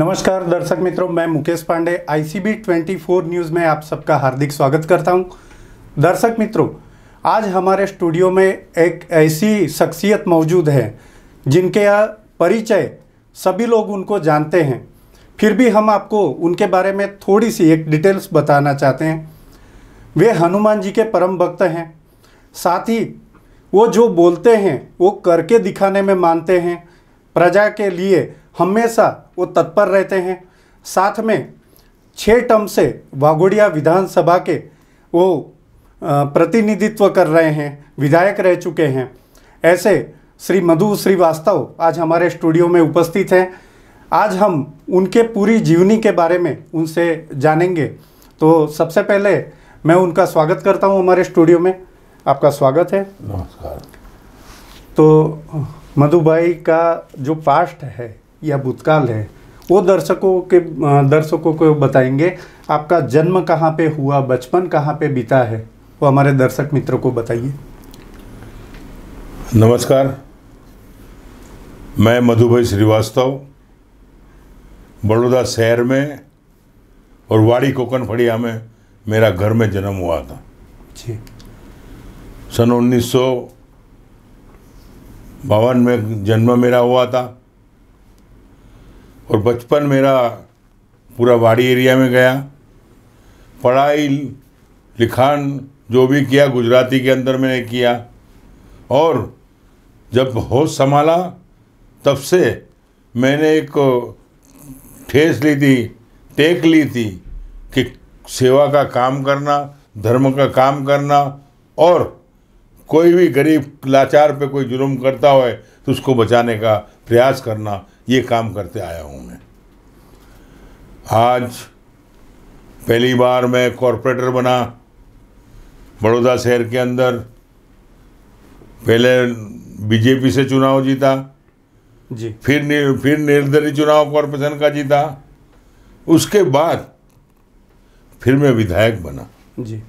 नमस्कार दर्शक मित्रों मैं मुकेश पांडे आईसीबी 24 न्यूज़ में आप सबका हार्दिक स्वागत करता हूं दर्शक मित्रों आज हमारे स्टूडियो में एक ऐसी शख्सियत मौजूद है जिनके परिचय सभी लोग उनको जानते हैं फिर भी हम आपको उनके बारे में थोड़ी सी एक डिटेल्स बताना चाहते हैं वे हनुमान जी के परम भक्त हैं साथ ही वो जो बोलते हैं वो करके दिखाने में मानते हैं प्रजा के लिए हमेशा वो तत्पर रहते हैं साथ में छः टर्म से वागोड़िया विधानसभा के वो प्रतिनिधित्व कर रहे हैं विधायक रह चुके हैं ऐसे श्री मधु श्रीवास्तव आज हमारे स्टूडियो में उपस्थित हैं आज हम उनके पूरी जीवनी के बारे में उनसे जानेंगे तो सबसे पहले मैं उनका स्वागत करता हूं हमारे स्टूडियो में आपका स्वागत है नमस्कार तो मधु भाई का जो पास्ट है या भूतकाल है वो दर्शकों के दर्शकों को बताएंगे आपका जन्म कहाँ पे हुआ बचपन कहाँ पे बीता है वो हमारे दर्शक मित्रों को बताइए नमस्कार मैं मधुभाई श्रीवास्तव बड़ौदा शहर में और वाड़ी कोकन फड़िया में मेरा घर में जन्म हुआ था जी सन उन्नीस बावन में जन्म मेरा हुआ था और बचपन मेरा पूरा वाड़ी एरिया में गया पढ़ाई लिखान जो भी किया गुजराती के अंदर मैंने किया और जब होश संभाला तब से मैंने एक ठेस ली थी टेक ली थी कि सेवा का काम करना धर्म का काम करना और कोई भी गरीब लाचार पे कोई जुर्म करता हो तो उसको बचाने का प्रयास करना ये काम करते आया हूँ मैं आज पहली बार मैं कॉरपोरेटर बना बड़ौदा शहर के अंदर पहले बीजेपी से चुनाव जीता जी फिर निर, फिर निर्दलीय चुनाव कॉरपोरेशन का जीता उसके बाद फिर मैं विधायक बना जी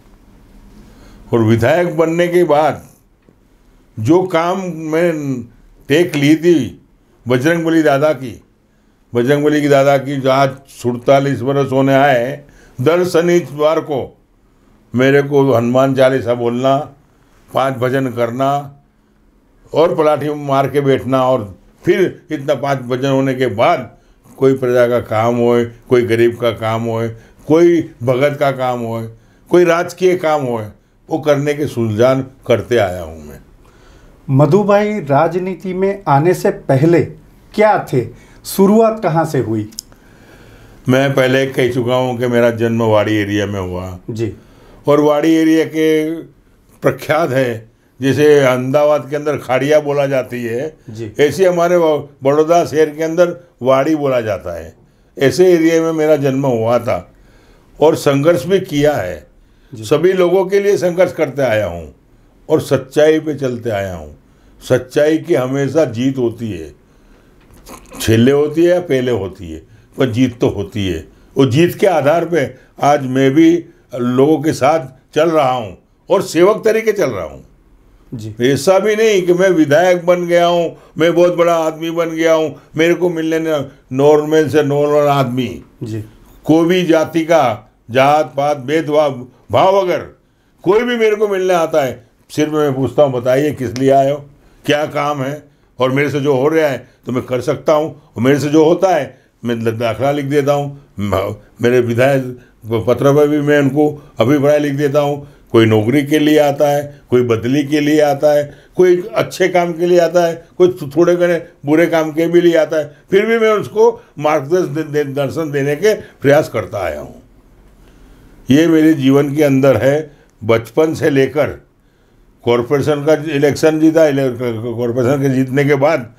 और विधायक बनने के बाद जो काम मैं टेक ली थी बजरंग बली दादा की बजरंग बली की दादा की जहाँ सुड़तालीस बरस होने आए दर शनिवार को मेरे को हनुमान चालीसा बोलना पांच भजन करना और पलाठी मार के बैठना और फिर इतना पांच भजन होने के बाद कोई प्रजा का काम होए कोई गरीब का काम होए कोई भगत का काम होए कोई राजकीय काम होए वो करने के सुलझान करते आया हूँ मैं मधुबाई राजनीति में आने से पहले क्या थे शुरुआत कहाँ से हुई मैं पहले कह चुका हूँ कि मेरा जन्म वाड़ी एरिया में हुआ जी और वाड़ी एरिया के प्रख्यात है जिसे अहमदाबाद के अंदर खाड़िया बोला जाती है ऐसे हमारे बड़ौदा शहर के अंदर वाड़ी बोला जाता है ऐसे एरिया में मेरा जन्म हुआ था और संघर्ष भी किया है सभी लोगों के लिए संघर्ष करते आया हूँ और सच्चाई पे चलते आया हूँ सच्चाई की हमेशा जीत होती है छेले होती है या पहले होती है पर जीत तो होती है वो जीत के आधार पे आज मैं भी लोगों के साथ चल रहा हूँ और सेवक तरीके चल रहा हूँ जी ऐसा भी नहीं कि मैं विधायक बन गया हूँ मैं बहुत बड़ा आदमी बन गया हूँ मेरे को मिलने नॉर्मल से नॉर्मल आदमी जी कोई भी जाति का जात पात भेदभाव भाव अगर कोई भी मेरे को मिलने आता है सिर्फ मैं पूछता हूँ बताइए किस लिए आए हो क्या काम है और मेरे से जो हो रहा है तो मैं कर सकता हूँ और मेरे से जो होता है मैं दाखिला लिख देता हूँ मेरे विधायक पत्र पर भी मैं उनको अभिप्राय लिख देता हूँ कोई नौकरी के लिए आता है कोई बदली के लिए आता है कोई अच्छे काम के लिए आता है कोई थोड़े घने बुरे काम के भी लिए आता है फिर भी मैं उसको मार्गदर्शन दर्शन देने के प्रयास करता आया हूँ ये मेरे जीवन के अंदर है बचपन से लेकर कॉरपोरेशन का इलेक्शन जीता कॉरपोरेशन के जीतने के बाद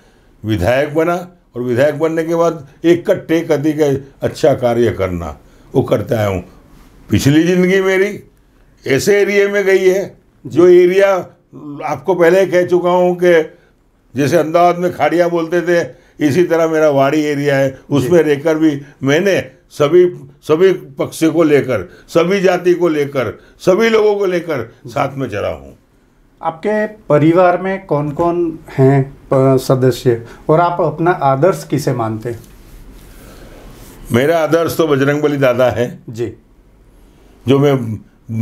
विधायक बना और विधायक बनने के बाद एक कट्टे कति का अच्छा कार्य करना वो करता आया हूँ पिछली जिंदगी मेरी ऐसे एरिए में गई है जो एरिया आपको पहले कह चुका हूँ कि जैसे अहमदाबाद में खाड़िया बोलते थे इसी तरह मेरा वाड़ी एरिया है उसमें रहकर भी मैंने सभी सभी पक्ष को लेकर सभी जाति को लेकर सभी लोगों को लेकर साथ में चला हूँ आपके परिवार में कौन कौन हैं सदस्य और आप अपना आदर्श किसे मानते मेरा आदर्श तो बजरंग बली दादा है जी जो मैं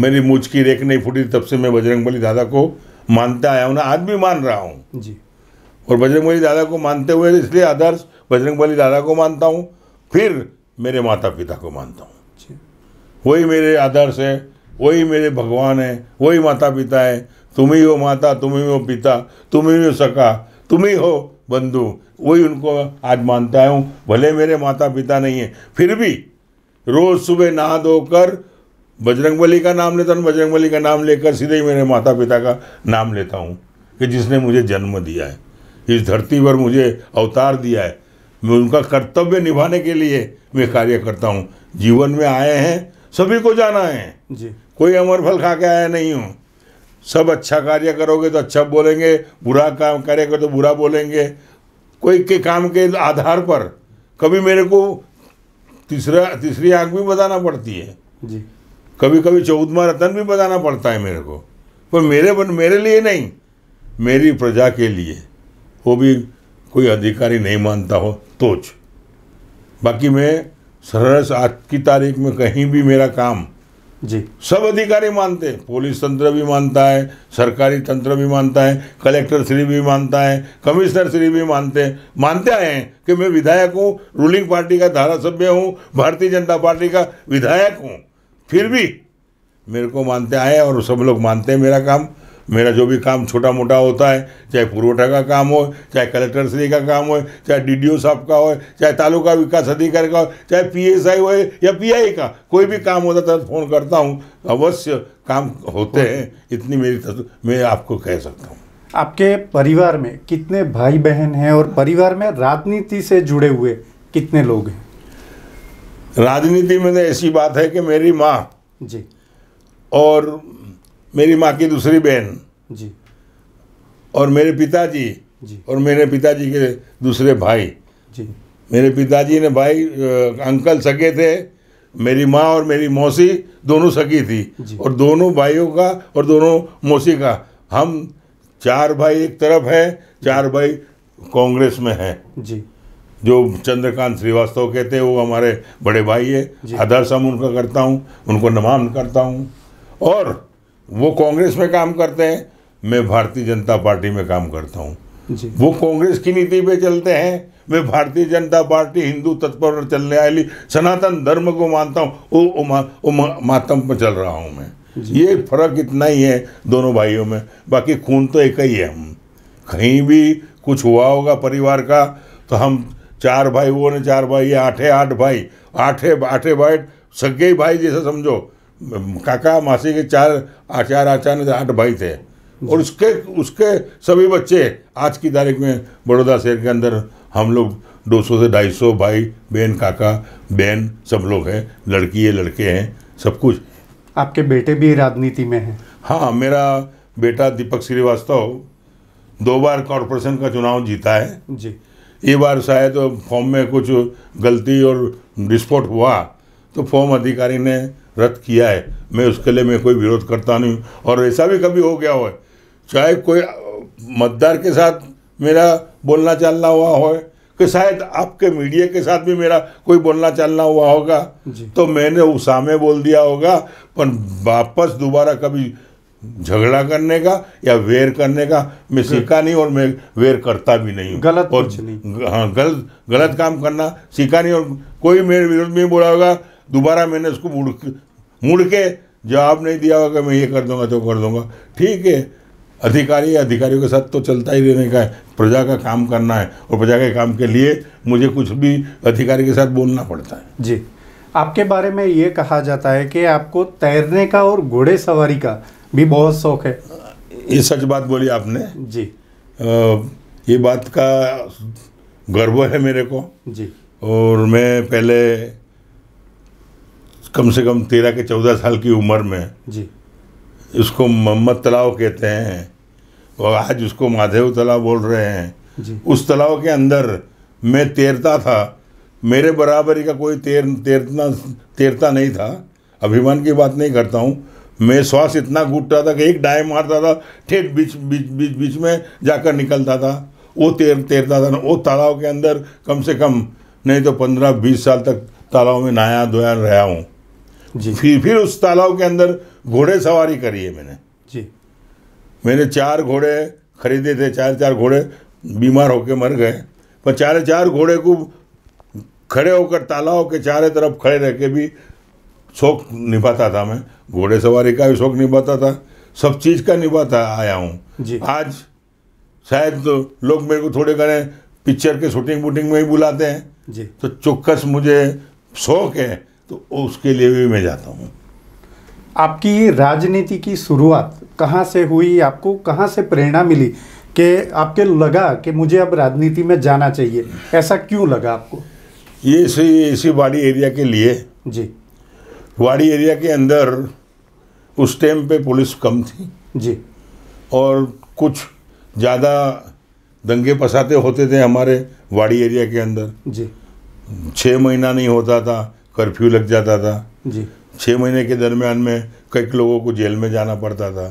मेरी मुझ की रेख नहीं फूटी तब से मैं बजरंग बली दादा को मानता आया हूँ ना आज भी मान रहा हूँ जी और बजरंग बली दादा को मानते हुए इसलिए आदर्श बजरंग बली दादा को मानता हूँ फिर मेरे माता पिता को मानता हूँ वही मेरे आदर्श है वही मेरे भगवान है वही माता पिता है तुम ही हो माता तुम ही हो पिता तुम ही हो सका तुम ही हो बंधु वही उनको आज मानता हूँ भले मेरे माता पिता नहीं है फिर भी रोज़ सुबह नहा धोकर बजरंग बली का नाम लेता हूँ बजरंग बली का नाम लेकर सीधे ही मेरे माता पिता का नाम लेता हूँ कि जिसने मुझे जन्म दिया है इस धरती पर मुझे अवतार दिया है मैं उनका कर्तव्य निभाने के लिए मैं कार्य करता हूँ जीवन में आए हैं सभी को जाना है जी कोई अमर फल खा के आया नहीं हूँ सब अच्छा कार्य करोगे तो अच्छा बोलेंगे बुरा काम कार्य करो तो बुरा बोलेंगे कोई के काम के आधार पर कभी मेरे को तीसरा तीसरी आंख भी बताना पड़ती है जी कभी कभी चौदमा रतन भी बताना पड़ता है मेरे को पर मेरे बन मेरे लिए नहीं मेरी प्रजा के लिए वो भी कोई अधिकारी नहीं मानता हो तोच बाकी मैं सरस आज की तारीख में कहीं भी मेरा काम जी सब अधिकारी मानते हैं पुलिस तंत्र भी मानता है सरकारी तंत्र भी मानता है कलेक्टर श्री भी मानता है कमिश्नर श्री भी मानते हैं मानते आए हैं कि मैं विधायक हूँ रूलिंग पार्टी का धारा सभ्य हूँ भारतीय जनता पार्टी का विधायक हूँ फिर भी मेरे को मानते आए और सब लोग मानते हैं मेरा काम मेरा जो भी काम छोटा मोटा होता है चाहे पुरवठा का काम हो चाहे कलेक्टर श्री का काम हो चाहे डी डी साहब का हो चाहे तालुका विकास अधिकारी का हो चाहे पी एस आई हो या पी आई का कोई भी काम होता था तो फ़ोन करता हूँ अवश्य काम होते हैं इतनी मेरी मैं आपको कह सकता हूँ आपके परिवार में कितने भाई बहन हैं और परिवार में राजनीति से जुड़े हुए कितने लोग हैं राजनीति में तो ऐसी बात है कि मेरी माँ जी और मेरी माँ की दूसरी बहन जी और मेरे पिताजी जी और मेरे पिताजी के दूसरे भाई जी मेरे पिताजी ने भाई अंकल सगे थे मेरी माँ और मेरी मौसी दोनों सगी थी और दोनों भाइयों का और दोनों मौसी का हम चार भाई एक तरफ है चार भाई कांग्रेस में हैं जी जो चंद्रकांत श्रीवास्तव कहते हैं वो हमारे बड़े भाई है आदर्श हम उनका करता हूँ उनको नमाम करता हूँ और वो कांग्रेस में काम करते हैं मैं भारतीय जनता पार्टी में काम करता हूँ वो कांग्रेस की नीति पे चलते हैं मैं भारतीय जनता पार्टी हिंदू तत्पर चलने वाली सनातन धर्म को मानता हूँ वो मा, मातम पर चल रहा हूँ मैं ये फर्क इतना ही है दोनों भाइयों में बाकी खून तो एक ही है हम कहीं भी कुछ हुआ होगा परिवार का तो हम चार भाई वो ने चार भाई आठे आठ भाई आठे आठे भाई सगे भाई जैसे समझो काका मासी के चार आचार आचार्य आठ भाई थे और उसके उसके सभी बच्चे आज की तारीख में बड़ौदा शहर के अंदर हम लोग 200 से 250 भाई बहन काका बहन सब लोग हैं लड़की है लड़के हैं सब कुछ आपके बेटे भी राजनीति में हैं हाँ मेरा बेटा दीपक श्रीवास्तव दो बार कॉरपोरेशन का चुनाव जीता है जी ये बार शायद फॉर्म में कुछ गलती और विस्फोट हुआ तो फॉर्म अधिकारी ने रद्द किया है मैं उसके लिए मैं कोई विरोध करता नहीं हूँ और ऐसा भी कभी हो गया हो चाहे कोई मतदार के साथ मेरा बोलना चालना हुआ हो कि शायद आपके मीडिया के साथ भी मेरा कोई बोलना चालना हुआ होगा तो मैंने उस सामने बोल दिया होगा पर वापस दोबारा कभी झगड़ा करने का या वेर करने का मैं सीखा नहीं और मैं वेर करता भी नहीं हूँ गलत और हाँ गलत गलत काम करना सीखा नहीं और कोई मेरे विरोध में बोला होगा दोबारा मैंने उसको मुड़ मुड़ के जवाब नहीं दिया होगा मैं ये कर दूंगा तो कर दूंगा ठीक है अधिकारी अधिकारियों के साथ तो चलता ही रहने का है प्रजा का काम करना है और प्रजा के काम के लिए मुझे कुछ भी अधिकारी के साथ बोलना पड़ता है जी आपके बारे में ये कहा जाता है कि आपको तैरने का और घोड़े सवारी का भी बहुत शौक है ये सच बात बोली आपने जी आ, ये बात का गर्व है मेरे को जी और मैं पहले कम से कम तेरह के चौदह साल की उम्र में जी उसको मोहम्मद तालाब कहते हैं और आज उसको माधेव तालाब बोल रहे हैं उस तालाब के अंदर मैं तैरता था मेरे बराबरी का कोई तैर तैरना तैरता नहीं था अभिमान की बात नहीं करता हूँ मैं श्वास इतना घूटता था कि एक डाय मारता था ठेठ बीच बीच बीच बीच में जाकर निकलता था वो तैर तैरता था वो तालाब के अंदर कम से कम नहीं तो पंद्रह बीस साल तक तालाब में नहाया धोया रहा हूँ जी फिर फिर उस तालाब के अंदर घोड़े सवारी करी है मैंने जी मैंने चार घोड़े खरीदे थे चार चार घोड़े बीमार होकर मर गए पर चार चार घोड़े को खड़े होकर तालाब के चारों तरफ खड़े रह के भी शौक निभाता था मैं घोड़े सवारी का भी शौक निभाता था सब चीज़ का निभाता आया हूँ आज शायद तो लोग मेरे को थोड़े करें पिक्चर के शूटिंग वूटिंग में ही बुलाते हैं जी तो चौकस मुझे शौक है तो उसके लिए भी मैं जाता हूँ आपकी ये राजनीति की शुरुआत कहाँ से हुई आपको कहाँ से प्रेरणा मिली कि आपके लगा कि मुझे अब राजनीति में जाना चाहिए ऐसा क्यों लगा आपको ये इसी इसी वाड़ी एरिया के लिए जी वाड़ी एरिया के अंदर उस टाइम पे पुलिस कम थी जी और कुछ ज़्यादा दंगे फसाते होते थे हमारे वाड़ी एरिया के अंदर जी छः महीना नहीं होता था कर्फ्यू लग जाता था जी छः महीने के दरमियान में कई लोगों को जेल में जाना पड़ता था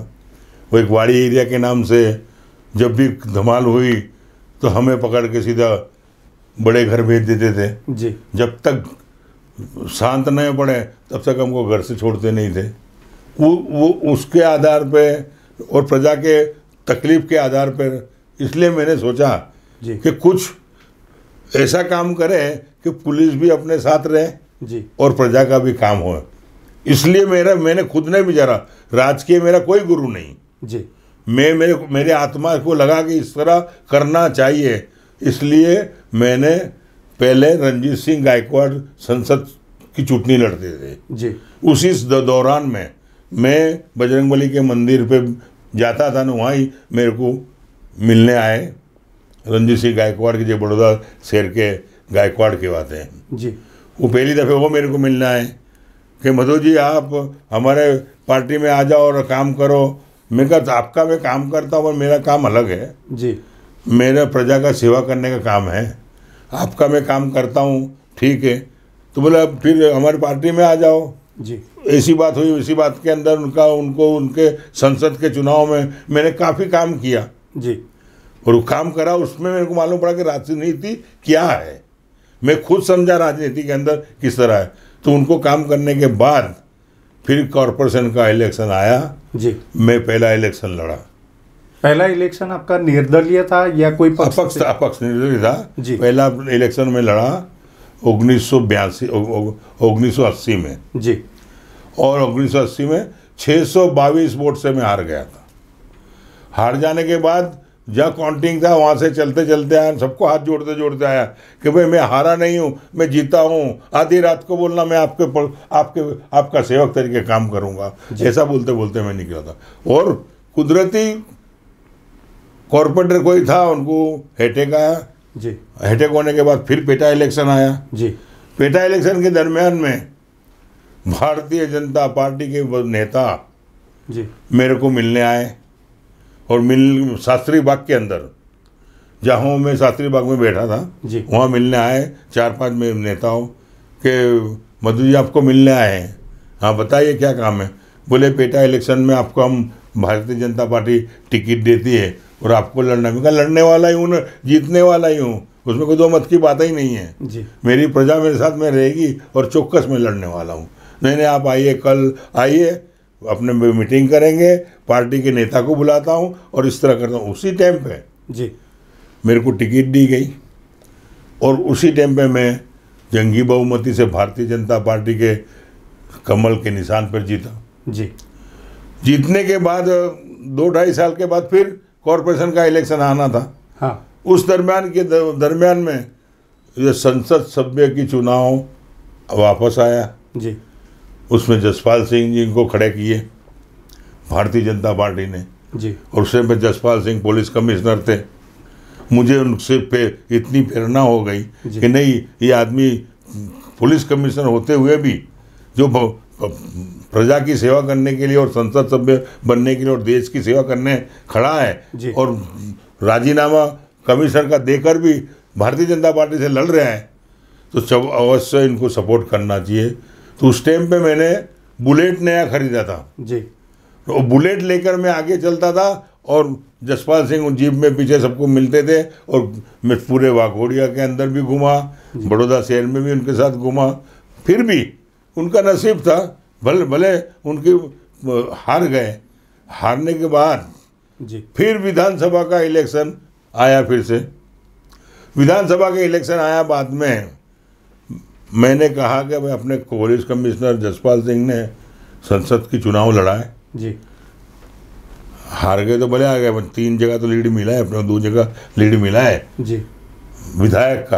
वो एक वाड़ी एरिया के नाम से जब भी धमाल हुई तो हमें पकड़ के सीधा बड़े घर भेज देते थे जी जब तक शांत नहीं पड़े तब तक हमको घर से छोड़ते नहीं थे वो वो उसके आधार पे और प्रजा के तकलीफ के आधार पर इसलिए मैंने सोचा कि कुछ ऐसा काम करें कि पुलिस भी अपने साथ रहे जी और प्रजा का भी काम हो इसलिए मेरा मैंने खुद ने भी जरा राजकीय मेरा कोई गुरु नहीं जी मैं मेरे मेरे आत्मा को लगा कि इस तरह करना चाहिए इसलिए मैंने पहले रंजीत सिंह गायकवाड़ संसद की चुटनी लड़ते थे जी उसी दौरान में मैं बजरंगबली के मंदिर पे जाता था ना वहाँ ही मेरे को मिलने आए रंजीत सिंह गायकवाड़ के जो बड़ौदा शहर के गायकवाड़ के हैं जी वो पहली दफ़े वो मेरे को मिलना है कि मधु जी आप हमारे पार्टी में आ जाओ और काम करो मैं कहा तो आपका मैं काम करता हूँ और मेरा काम अलग है जी मेरा प्रजा का सेवा करने का काम है आपका मैं काम करता हूँ ठीक है तो बोला फिर हमारी पार्टी में आ जाओ जी ऐसी बात हुई इसी बात के अंदर उनका उनको उनके संसद के चुनाव में मैंने काफ़ी काम किया जी और काम करा उसमें मेरे को मालूम पड़ा कि राजनीति क्या है मैं खुद समझा राजनीति के अंदर किस तरह है तो उनको काम करने के बाद फिर कॉरपोरेशन का इलेक्शन आया जी मैं पहला इलेक्शन लड़ा पहला इलेक्शन आपका निर्दलीय था या कोई पक्ष अपक्ष था अपक्ष निर्दलीय था जी पहला इलेक्शन में लड़ा उन्नीस सौ बयासी उन्नीस सौ अस्सी में जी और उन्नीस सौ अस्सी में 622 वोट से मैं हार गया था हार जाने के बाद जहाँ काउंटिंग था वहाँ से चलते चलते आया सबको हाथ जोड़ते जोड़ते आया कि भाई मैं हारा नहीं हूँ मैं जीता हूँ आधी रात को बोलना मैं आपके पर, आपके आपका सेवक तरीके काम करूँगा ऐसा बोलते बोलते मैं निकला था और कुदरती कॉरपोरेटर कोई था उनको हेटेक आया जी हेटेक होने के बाद फिर पेटा इलेक्शन आया जी पेटा इलेक्शन के दरमियान में भारतीय जनता पार्टी के नेता जी मेरे को मिलने आए और मिल शास्त्री बाग के अंदर जहाँ मैं शास्त्री बाग में बैठा था वहाँ मिलने आए चार पांच में नेताओं के मधु जी आपको मिलने आए हैं हाँ बताइए क्या काम है बोले पेटा इलेक्शन में आपको हम भारतीय जनता पार्टी टिकट देती है और आपको लड़ना मैं लड़ने वाला ही हूँ ना जीतने वाला ही हूँ उसमें कोई दो मत की बात ही नहीं है जी। मेरी प्रजा मेरे साथ में रहेगी और चौकस में लड़ने वाला हूँ नहीं नहीं आप आइए कल आइए अपने मीटिंग करेंगे पार्टी के नेता को बुलाता हूँ और इस तरह करता हूँ उसी टाइम पे जी मेरे को टिकट दी गई और उसी टाइम पे मैं जंगी बहुमती से भारतीय जनता पार्टी के कमल के निशान पर जीता जी जीतने के बाद दो ढाई साल के बाद फिर कॉरपोरेशन का इलेक्शन आना था हाँ उस दरमियान के दरमियान में ये संसद सभ्य की चुनाव वापस आया जी उसमें जसपाल सिंह जी को खड़े किए भारतीय जनता पार्टी ने जी और उस समय जसपाल सिंह पुलिस कमिश्नर थे मुझे उनसे पे इतनी प्रेरणा हो गई कि नहीं ये आदमी पुलिस कमिश्नर होते हुए भी जो प्रजा की सेवा करने के लिए और संसद सभ्य बनने के लिए और देश की सेवा करने खड़ा है और राजीनामा कमिश्नर का देकर भी भारतीय जनता पार्टी से लड़ रहे हैं तो अवश्य इनको सपोर्ट करना चाहिए तो उस टाइम पे मैंने बुलेट नया खरीदा था जी तो बुलेट लेकर मैं आगे चलता था और जसपाल सिंह उन जीप में पीछे सबको मिलते थे और मैं पूरे वाघोड़िया के अंदर भी घुमा बड़ौदा शहर में भी उनके साथ घुमा फिर भी उनका नसीब था भले भले उनकी हार गए हारने के बाद जी फिर विधानसभा का इलेक्शन आया फिर से विधानसभा के इलेक्शन आया बाद में मैंने कहा कि भाई अपने पुलिस कमिश्नर जसपाल सिंह ने संसद की चुनाव लड़ा है जी हार गए तो भले आ गए तीन जगह तो लीड मिला है अपने दो जगह लीड मिला है जी विधायक का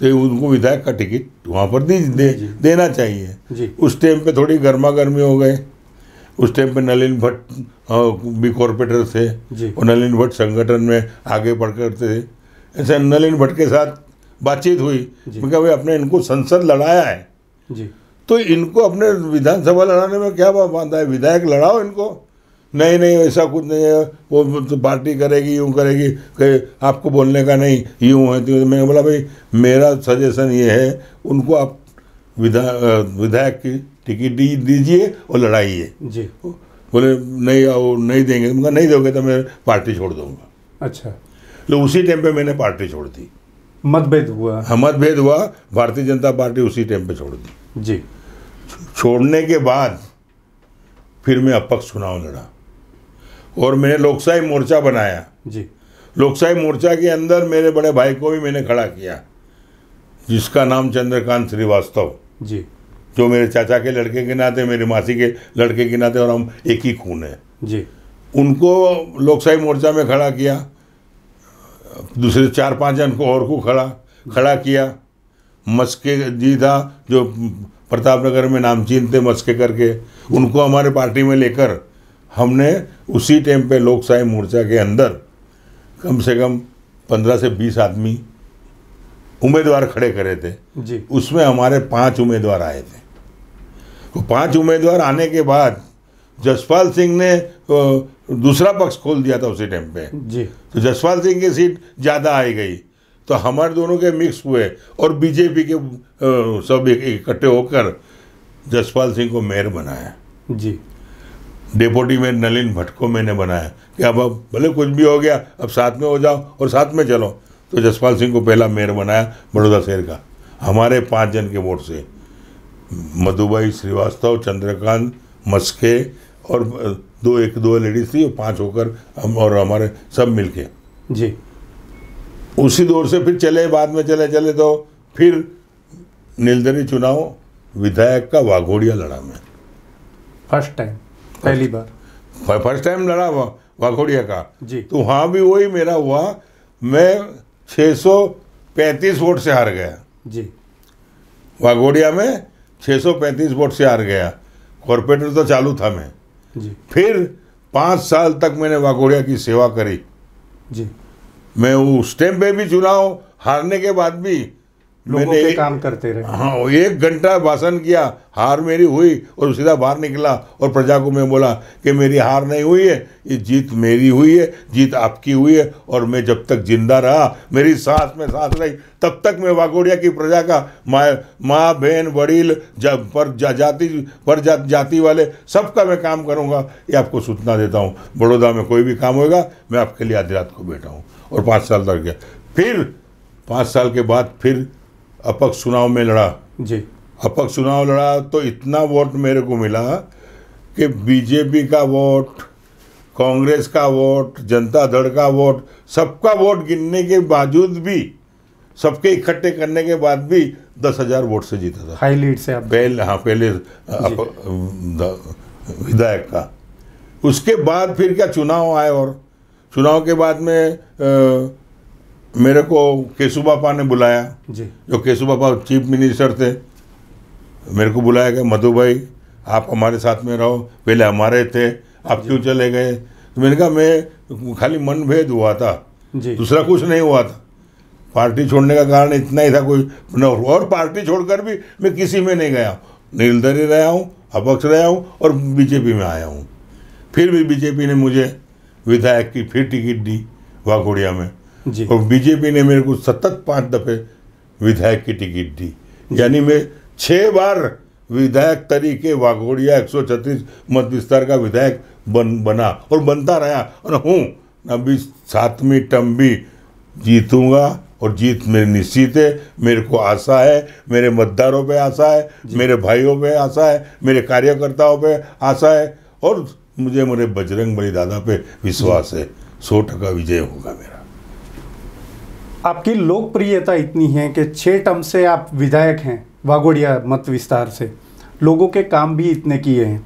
तो उनको विधायक का टिकट वहाँ पर दी दे देना चाहिए जी। उस टाइम पे थोड़ी गर्मा गर्मी हो गए उस टाइम पे नलिन भट्ट भी कॉरपोरेटर थे और नलिन भट्ट संगठन में आगे बढ़ करते थे ऐसे नलिन भट्ट के साथ बातचीत हुई मैं कहा भाई अपने इनको संसद लड़ाया है जी तो इनको अपने विधानसभा लड़ाने में क्या बांधा है विधायक लड़ाओ इनको नहीं नहीं ऐसा कुछ नहीं है वो तो पार्टी करेगी यूँ करेगी कि आपको बोलने का नहीं यूँ है तो मैंने बोला भाई मेरा सजेशन ये है उनको आप विधा विधायक की टिकट दी दीजिए और लड़ाइए जी बोले नहीं आओ नहीं देंगे मैं नहीं दोगे तो मैं पार्टी छोड़ दूंगा अच्छा तो उसी टाइम पे मैंने पार्टी छोड़ दी मतभेद हुआ हाँ, मतभेद हुआ भारतीय जनता पार्टी उसी टाइम पे छोड़ दी जी छोड़ने के बाद फिर मैं अपक्ष चुनाव लड़ा और मैंने लोकशाही मोर्चा बनाया जी लोकशाही मोर्चा के अंदर मेरे बड़े भाई को भी मैंने खड़ा किया जिसका नाम चंद्रकांत श्रीवास्तव जी जो मेरे चाचा के लड़के के नाते मेरे मासी के लड़के के नाते और हम एक ही खून है जी उनको लोकशाही मोर्चा में खड़ा किया दूसरे चार पांच जन को और को खड़ा खड़ा किया मस्के जी था जो प्रताप नगर में नामचीन थे मस्के करके उनको हमारे पार्टी में लेकर हमने उसी टाइम पे लोकशाही मोर्चा के अंदर कम से कम पंद्रह से बीस आदमी उम्मीदवार खड़े करे थे जी उसमें हमारे पांच उम्मीदवार आए थे वो पांच उम्मीदवार आने के बाद जसपाल सिंह ने दूसरा पक्ष खोल दिया था उसी टाइम पे जी तो जसपाल सिंह की सीट ज़्यादा आई गई तो हमारे दोनों के मिक्स हुए और बीजेपी के सब इकट्ठे होकर जसपाल सिंह को मेयर बनाया जी डेपोटी मेयर नलिन भट्ट को मैंने बनाया कि अब अब भले कुछ भी हो गया अब साथ में हो जाओ और साथ में चलो तो जसपाल सिंह को पहला मेयर बनाया बड़ौदा शहर का हमारे पाँच जन के वोट से मधुबाई श्रीवास्तव चंद्रकांत मस्के और दो एक दो लेडीज थी और पांच होकर हम और हमारे सब मिलके जी उसी दौर से फिर चले बाद में चले चले तो फिर नीलदरी चुनाव विधायक का वाघोड़िया लड़ा मैं फर्स्ट टाइम पहली बार फर्स्ट टाइम लड़ा वाघोड़िया का जी तो वहाँ भी वही मेरा हुआ मैं 635 वोट से हार गया जी वाघोड़िया में 635 वोट से हार गया कॉरपोरेटर तो चालू था मैं जी फिर पाँच साल तक मैंने वाघोड़िया की सेवा करी जी मैं उस टाइम पे भी चुनाव हारने के बाद भी लोगों के काम करते रहे हाँ एक घंटा भाषण किया हार मेरी हुई और सीधा बाहर निकला और प्रजा को मैं बोला कि मेरी हार नहीं हुई है ये जीत मेरी हुई है जीत आपकी हुई है और मैं जब तक जिंदा रहा मेरी सांस में सांस रही तब तक मैं वागोड़िया की प्रजा का माँ माँ बहन वड़ील जा, पर जा, जाति पर जा, जाति वाले सबका मैं काम करूँगा ये आपको सूचना देता हूँ बड़ौदा में कोई भी काम होगा मैं आपके लिए आधी रात को बैठा हूँ और पाँच साल तक गया फिर पाँच साल के बाद फिर अपक्ष चुनाव में लड़ा जी अपक्ष चुनाव लड़ा तो इतना वोट मेरे को मिला कि बीजेपी का वोट कांग्रेस का वोट जनता दल का वोट सबका वोट गिनने के बावजूद भी सबके इकट्ठे करने के बाद भी दस हजार वोट से जीता था हाई लीड से आप पहले हाँ पहले विधायक का उसके बाद फिर क्या चुनाव आए और चुनाव के बाद में आ, मेरे को केशु बापा ने बुलाया जी जो केशु बापा चीफ मिनिस्टर थे मेरे को बुलाया गया मधु भाई आप हमारे साथ में रहो पहले हमारे थे आप क्यों चले गए तो मैंने कहा मैं खाली मन भेद हुआ था दूसरा कुछ नहीं हुआ था पार्टी छोड़ने का कारण इतना ही था कोई और पार्टी छोड़कर भी मैं किसी में नहीं गया नीलधरी रहा हूँ अपक्ष रहा हूँ और बीजेपी में आया हूँ फिर भी बीजेपी ने मुझे विधायक की फिर टिकट दी वाकोड़िया में और बीजेपी ने मेरे को सतत पांच दफे विधायक की टिकट दी यानी मैं छः बार विधायक तरीके वाघोड़िया एक सौ छत्तीस मत विस्तार का विधायक बन बना और बनता रहा और हूँ अभी सातवीं टर्म भी जीतूंगा और जीत मेरी निश्चित है मेरे को आशा है मेरे मतदारों पे आशा है मेरे भाइयों पे आशा है मेरे कार्यकर्ताओं पे आशा है और मुझे मेरे बजरंग बली दादा पे विश्वास है सौ टका विजय होगा मेरा आपकी लोकप्रियता इतनी है कि छः टर्म से आप विधायक हैं वागोड़िया मत विस्तार से लोगों के काम भी इतने किए हैं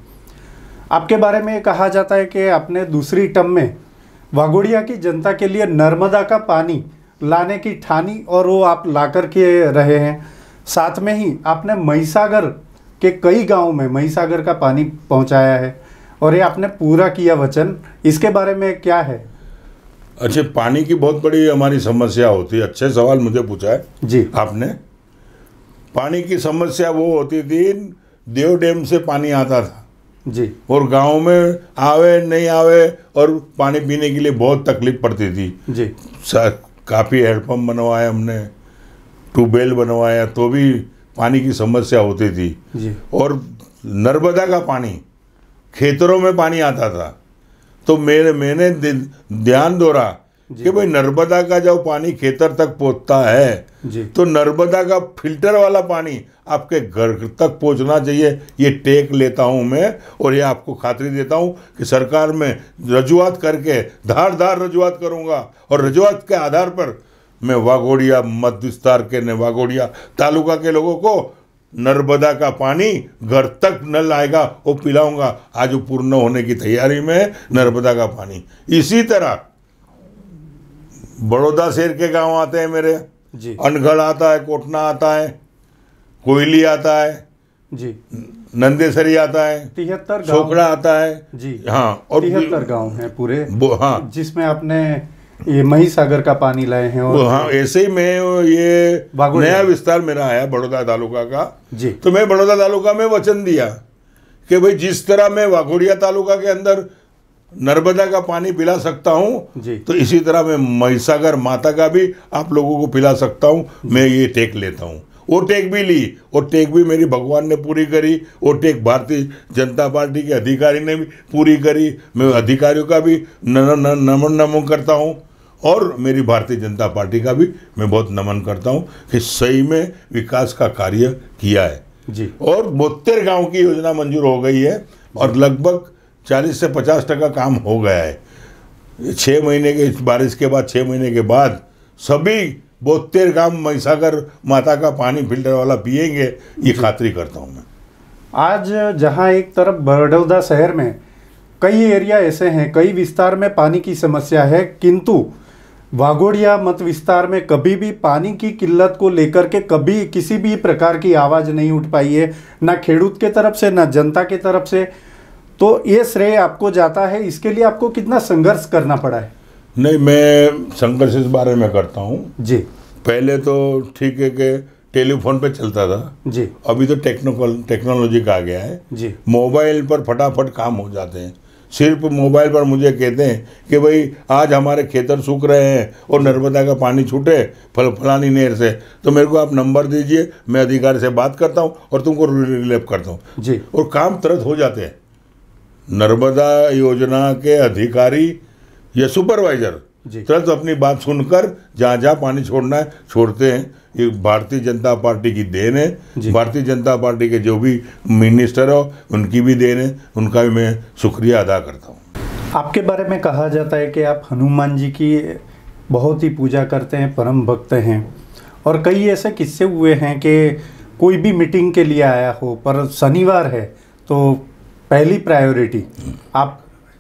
आपके बारे में कहा जाता है कि आपने दूसरी टर्म में वागोड़िया की जनता के लिए नर्मदा का पानी लाने की ठानी और वो आप ला कर के रहे हैं साथ में ही आपने महिसागर के कई गाँव में महिसागर का पानी पहुँचाया है और ये आपने पूरा किया वचन इसके बारे में क्या है अच्छा पानी की बहुत बड़ी हमारी समस्या होती है अच्छे सवाल मुझे पूछा है जी आपने पानी की समस्या वो होती थी देव डैम से पानी आता था जी और गांव में आवे नहीं आवे और पानी पीने के लिए बहुत तकलीफ पड़ती थी जी काफ़ी हैंडपम्प बनवाए हमने ट्यूबवेल बनवाया तो भी पानी की समस्या होती थी जी और नर्मदा का पानी खेतरों में पानी आता था तो मेरे मैंने ध्यान दोहरा कि भाई नर्मदा का जब पानी खेतर तक पहुंचता है तो नर्मदा का फिल्टर वाला पानी आपके घर तक पहुंचना चाहिए ये टेक लेता हूं मैं और ये आपको खातरी देता हूं कि सरकार में रजुआत करके धार धार रजुआत करूंगा और रजुआत के आधार पर मैं वाघोड़िया मध्य विस्तार के ने वाघोड़िया तालुका के लोगों को नर्मदा का पानी घर तक न लाएगा वो पिलाऊंगा आज पूर्ण होने की तैयारी में नर्मदा का पानी इसी तरह बड़ौदा शेर के गांव आते हैं मेरे जी अनगढ़ आता है कोटना आता है कोयली आता है जी नंदेसरी आता है तिहत्तर छोकड़ा आता है जी हाँ और तिहत्तर गांव हैं पूरे हाँ जिसमें आपने ये मही सागर का पानी लाए हैं और हाँ ऐसे ही मैं ये नया विस्तार मेरा आया बड़ौदा तालुका का जी तो मैं बड़ौदा तालुका में वचन दिया कि भाई जिस तरह मैं वाघोड़िया तालुका के अंदर नर्मदा का पानी पिला सकता हूँ तो इसी तरह मैं महिसागर माता का भी आप लोगों को पिला सकता हूँ मैं ये टेक लेता हूँ वो टेक भी ली वो टेक भी मेरी भगवान ने पूरी करी वो टेक भारतीय जनता पार्टी के अधिकारी ने भी पूरी करी मैं अधिकारियों का भी नमन नमन करता हूँ और मेरी भारतीय जनता पार्टी का भी मैं बहुत नमन करता हूँ कि सही में विकास का कार्य किया है जी और बहत्तर गाँव की योजना मंजूर हो गई है और लगभग चालीस से पचास टका काम हो गया है छः महीने के बारिश के बाद छः महीने के बाद सभी बहत्तर गांव महिसागर माता का पानी फिल्टर वाला पिएंगे ये खातरी करता हूँ मैं आज जहाँ एक तरफ बड़ौदा शहर में कई एरिया ऐसे हैं कई विस्तार में पानी की समस्या है किंतु वागोड़िया मत विस्तार में कभी भी पानी की किल्लत को लेकर के कभी किसी भी प्रकार की आवाज़ नहीं उठ पाई है ना खेडूत के तरफ से ना जनता के तरफ से तो ये श्रेय आपको जाता है इसके लिए आपको कितना संघर्ष करना पड़ा है नहीं मैं संघर्ष इस बारे में करता हूँ जी पहले तो ठीक है कि टेलीफोन पे चलता था जी अभी तो टेक्नोकॉल टेक्नोलॉजी का आ गया है जी मोबाइल पर फटाफट काम हो जाते हैं सिर्फ मोबाइल पर मुझे कहते हैं कि भाई आज हमारे खेतर सूख रहे हैं और नर्मदा का पानी छूटे फल फलानी नहर से तो मेरे को आप नंबर दीजिए मैं अधिकारी से बात करता हूँ और तुमको रिलेप करता हूँ जी और काम तुरंत हो जाते हैं नर्मदा योजना के अधिकारी या सुपरवाइजर तुरंत अपनी बात सुनकर जहाँ जहाँ पानी छोड़ना है छोड़ते हैं ये भारतीय जनता पार्टी की देन है भारतीय जनता पार्टी के जो भी मिनिस्टर हो उनकी भी देन है उनका भी मैं शुक्रिया अदा करता हूँ आपके बारे में कहा जाता है कि आप हनुमान जी की बहुत ही पूजा करते हैं परम भक्त हैं और कई ऐसे किस्से हुए हैं कि कोई भी मीटिंग के लिए आया हो पर शनिवार है तो पहली प्रायोरिटी आप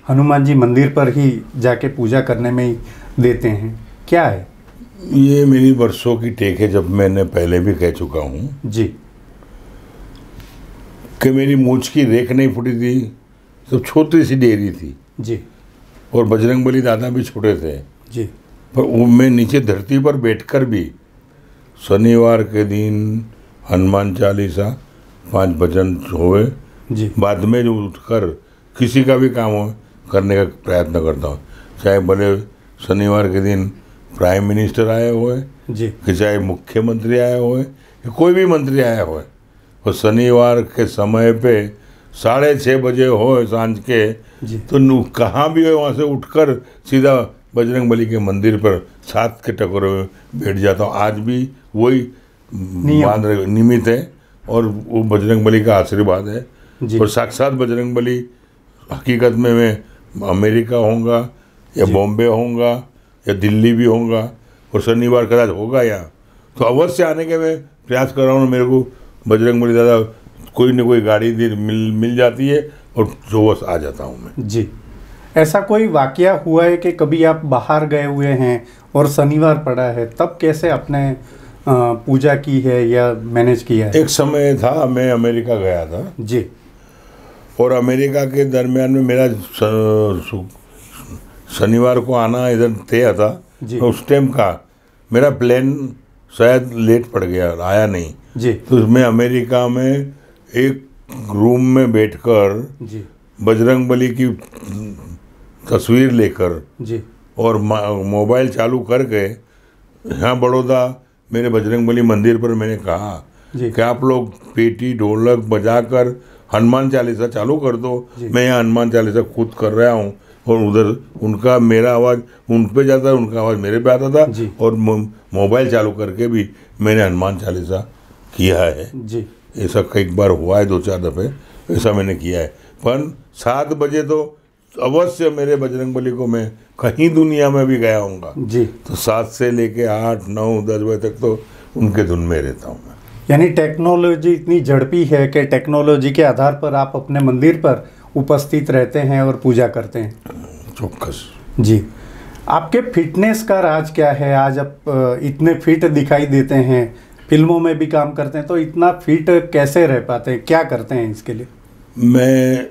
हनुमान जी मंदिर पर ही जाके पूजा करने में ही देते हैं क्या है ये मेरी वर्षों की टेक है जब मैंने पहले भी कह चुका हूँ जी कि मेरी मूछ की रेख नहीं फुटी थी तो छोटी सी डेयरी थी जी और बजरंग बली दादा भी छोटे थे जी पर मैं नीचे धरती पर बैठकर भी शनिवार के दिन हनुमान चालीसा पांच भजन हुए जी बाद में जो उठकर किसी का भी काम हो करने का प्रयत्न करता हूँ चाहे भले शनिवार के दिन प्राइम मिनिस्टर आए हुए कि चाहे मुख्यमंत्री आए हुए कोई भी मंत्री आया हुए वो शनिवार के समय पे साढ़े छः बजे हो सांझ के तो कहाँ भी हो वहाँ से उठकर सीधा बजरंग बली के मंदिर पर सात के टकरों में बैठ जाता हूँ आज भी वही मान निमित्त है और वो बजरंग बली का आशीर्वाद है और साक्षात बजरंग बली हकीकत में मैं अमेरिका होगा या बॉम्बे होगा या दिल्ली भी होगा और शनिवार कदाच होगा यहाँ तो अवश्य आने के मैं प्रयास कर रहा हूँ मेरे को बजरंग बली दादा कोई ना कोई गाड़ी दे मिल मिल जाती है और जो बस आ जाता हूँ मैं जी ऐसा कोई वाक्य हुआ है कि कभी आप बाहर गए हुए हैं और शनिवार पड़ा है तब कैसे आपने पूजा की है या मैनेज किया है एक समय था मैं अमेरिका गया था जी और अमेरिका के दरमियान में मेरा शनिवार को आना इधर तय था तो उस टाइम का मेरा प्लान शायद लेट पड़ गया आया नहीं जी तो उसमें अमेरिका में एक रूम में बैठकर बजरंग बली की तस्वीर लेकर जी और मोबाइल चालू करके यहाँ बड़ौदा मेरे बजरंग बली मंदिर पर मैंने कहा कि आप लोग पेटी ढोलक बजाकर हनुमान चालीसा चालू कर दो मैं यहाँ हनुमान चालीसा खुद कर रहा हूँ और उधर उनका मेरा आवाज़ उन पर जाता उनका आवाज़ मेरे पे आता था और मोबाइल चालू करके भी मैंने हनुमान चालीसा किया है जी ऐसा कई बार हुआ है दो चार दफ़े ऐसा मैंने किया है पर सात बजे तो अवश्य मेरे बजरंग बली को मैं कहीं दुनिया में भी गया हूँ जी तो सात से लेके आठ नौ दस बजे तक तो उनके धुन में रहता हूँ यानी टेक्नोलॉजी इतनी झड़पी है कि टेक्नोलॉजी के आधार पर आप अपने मंदिर पर उपस्थित रहते हैं और पूजा करते हैं चौकस जी आपके फिटनेस का राज क्या है आज आप इतने फिट दिखाई देते हैं फिल्मों में भी काम करते हैं तो इतना फिट कैसे रह पाते हैं क्या करते हैं इसके लिए मैं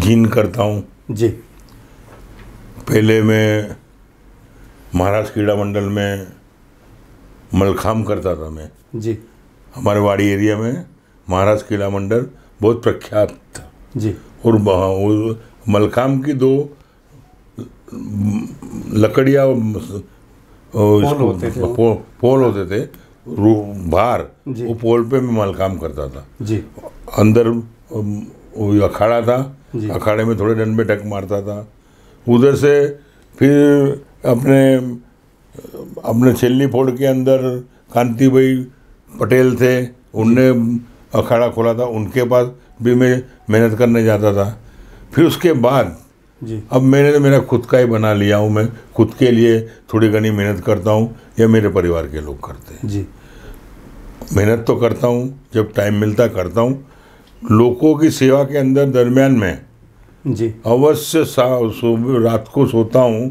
जिन करता हूँ जी पहले मैं महाराष्ट्र क्रीड़ा मंडल में मलखाम करता था मैं जी हमारे वाड़ी एरिया में महाराज किला मंडल बहुत प्रख्यात था जी और मलखाम की दो लकड़िया पोल होते थे पो, पोल होते थे भार वो पोल पे मैं मलकाम करता था जी अंदर वो अखाड़ा था अखाड़े में थोड़े डंडे में टक मारता था उधर से फिर अपने अपने छिल्ली फोड़ के अंदर भाई पटेल थे उनने अखाड़ा खोला था उनके पास भी मैं मेहनत करने जाता था फिर उसके बाद जी अब मैंने तो मेरा खुद का ही बना लिया हूँ मैं खुद के लिए थोड़ी घनी मेहनत करता हूँ या मेरे परिवार के लोग करते हैं जी मेहनत तो करता हूँ जब टाइम मिलता करता हूँ लोगों की सेवा के अंदर दरमियान में जी अवश्य रात को सोता हूँ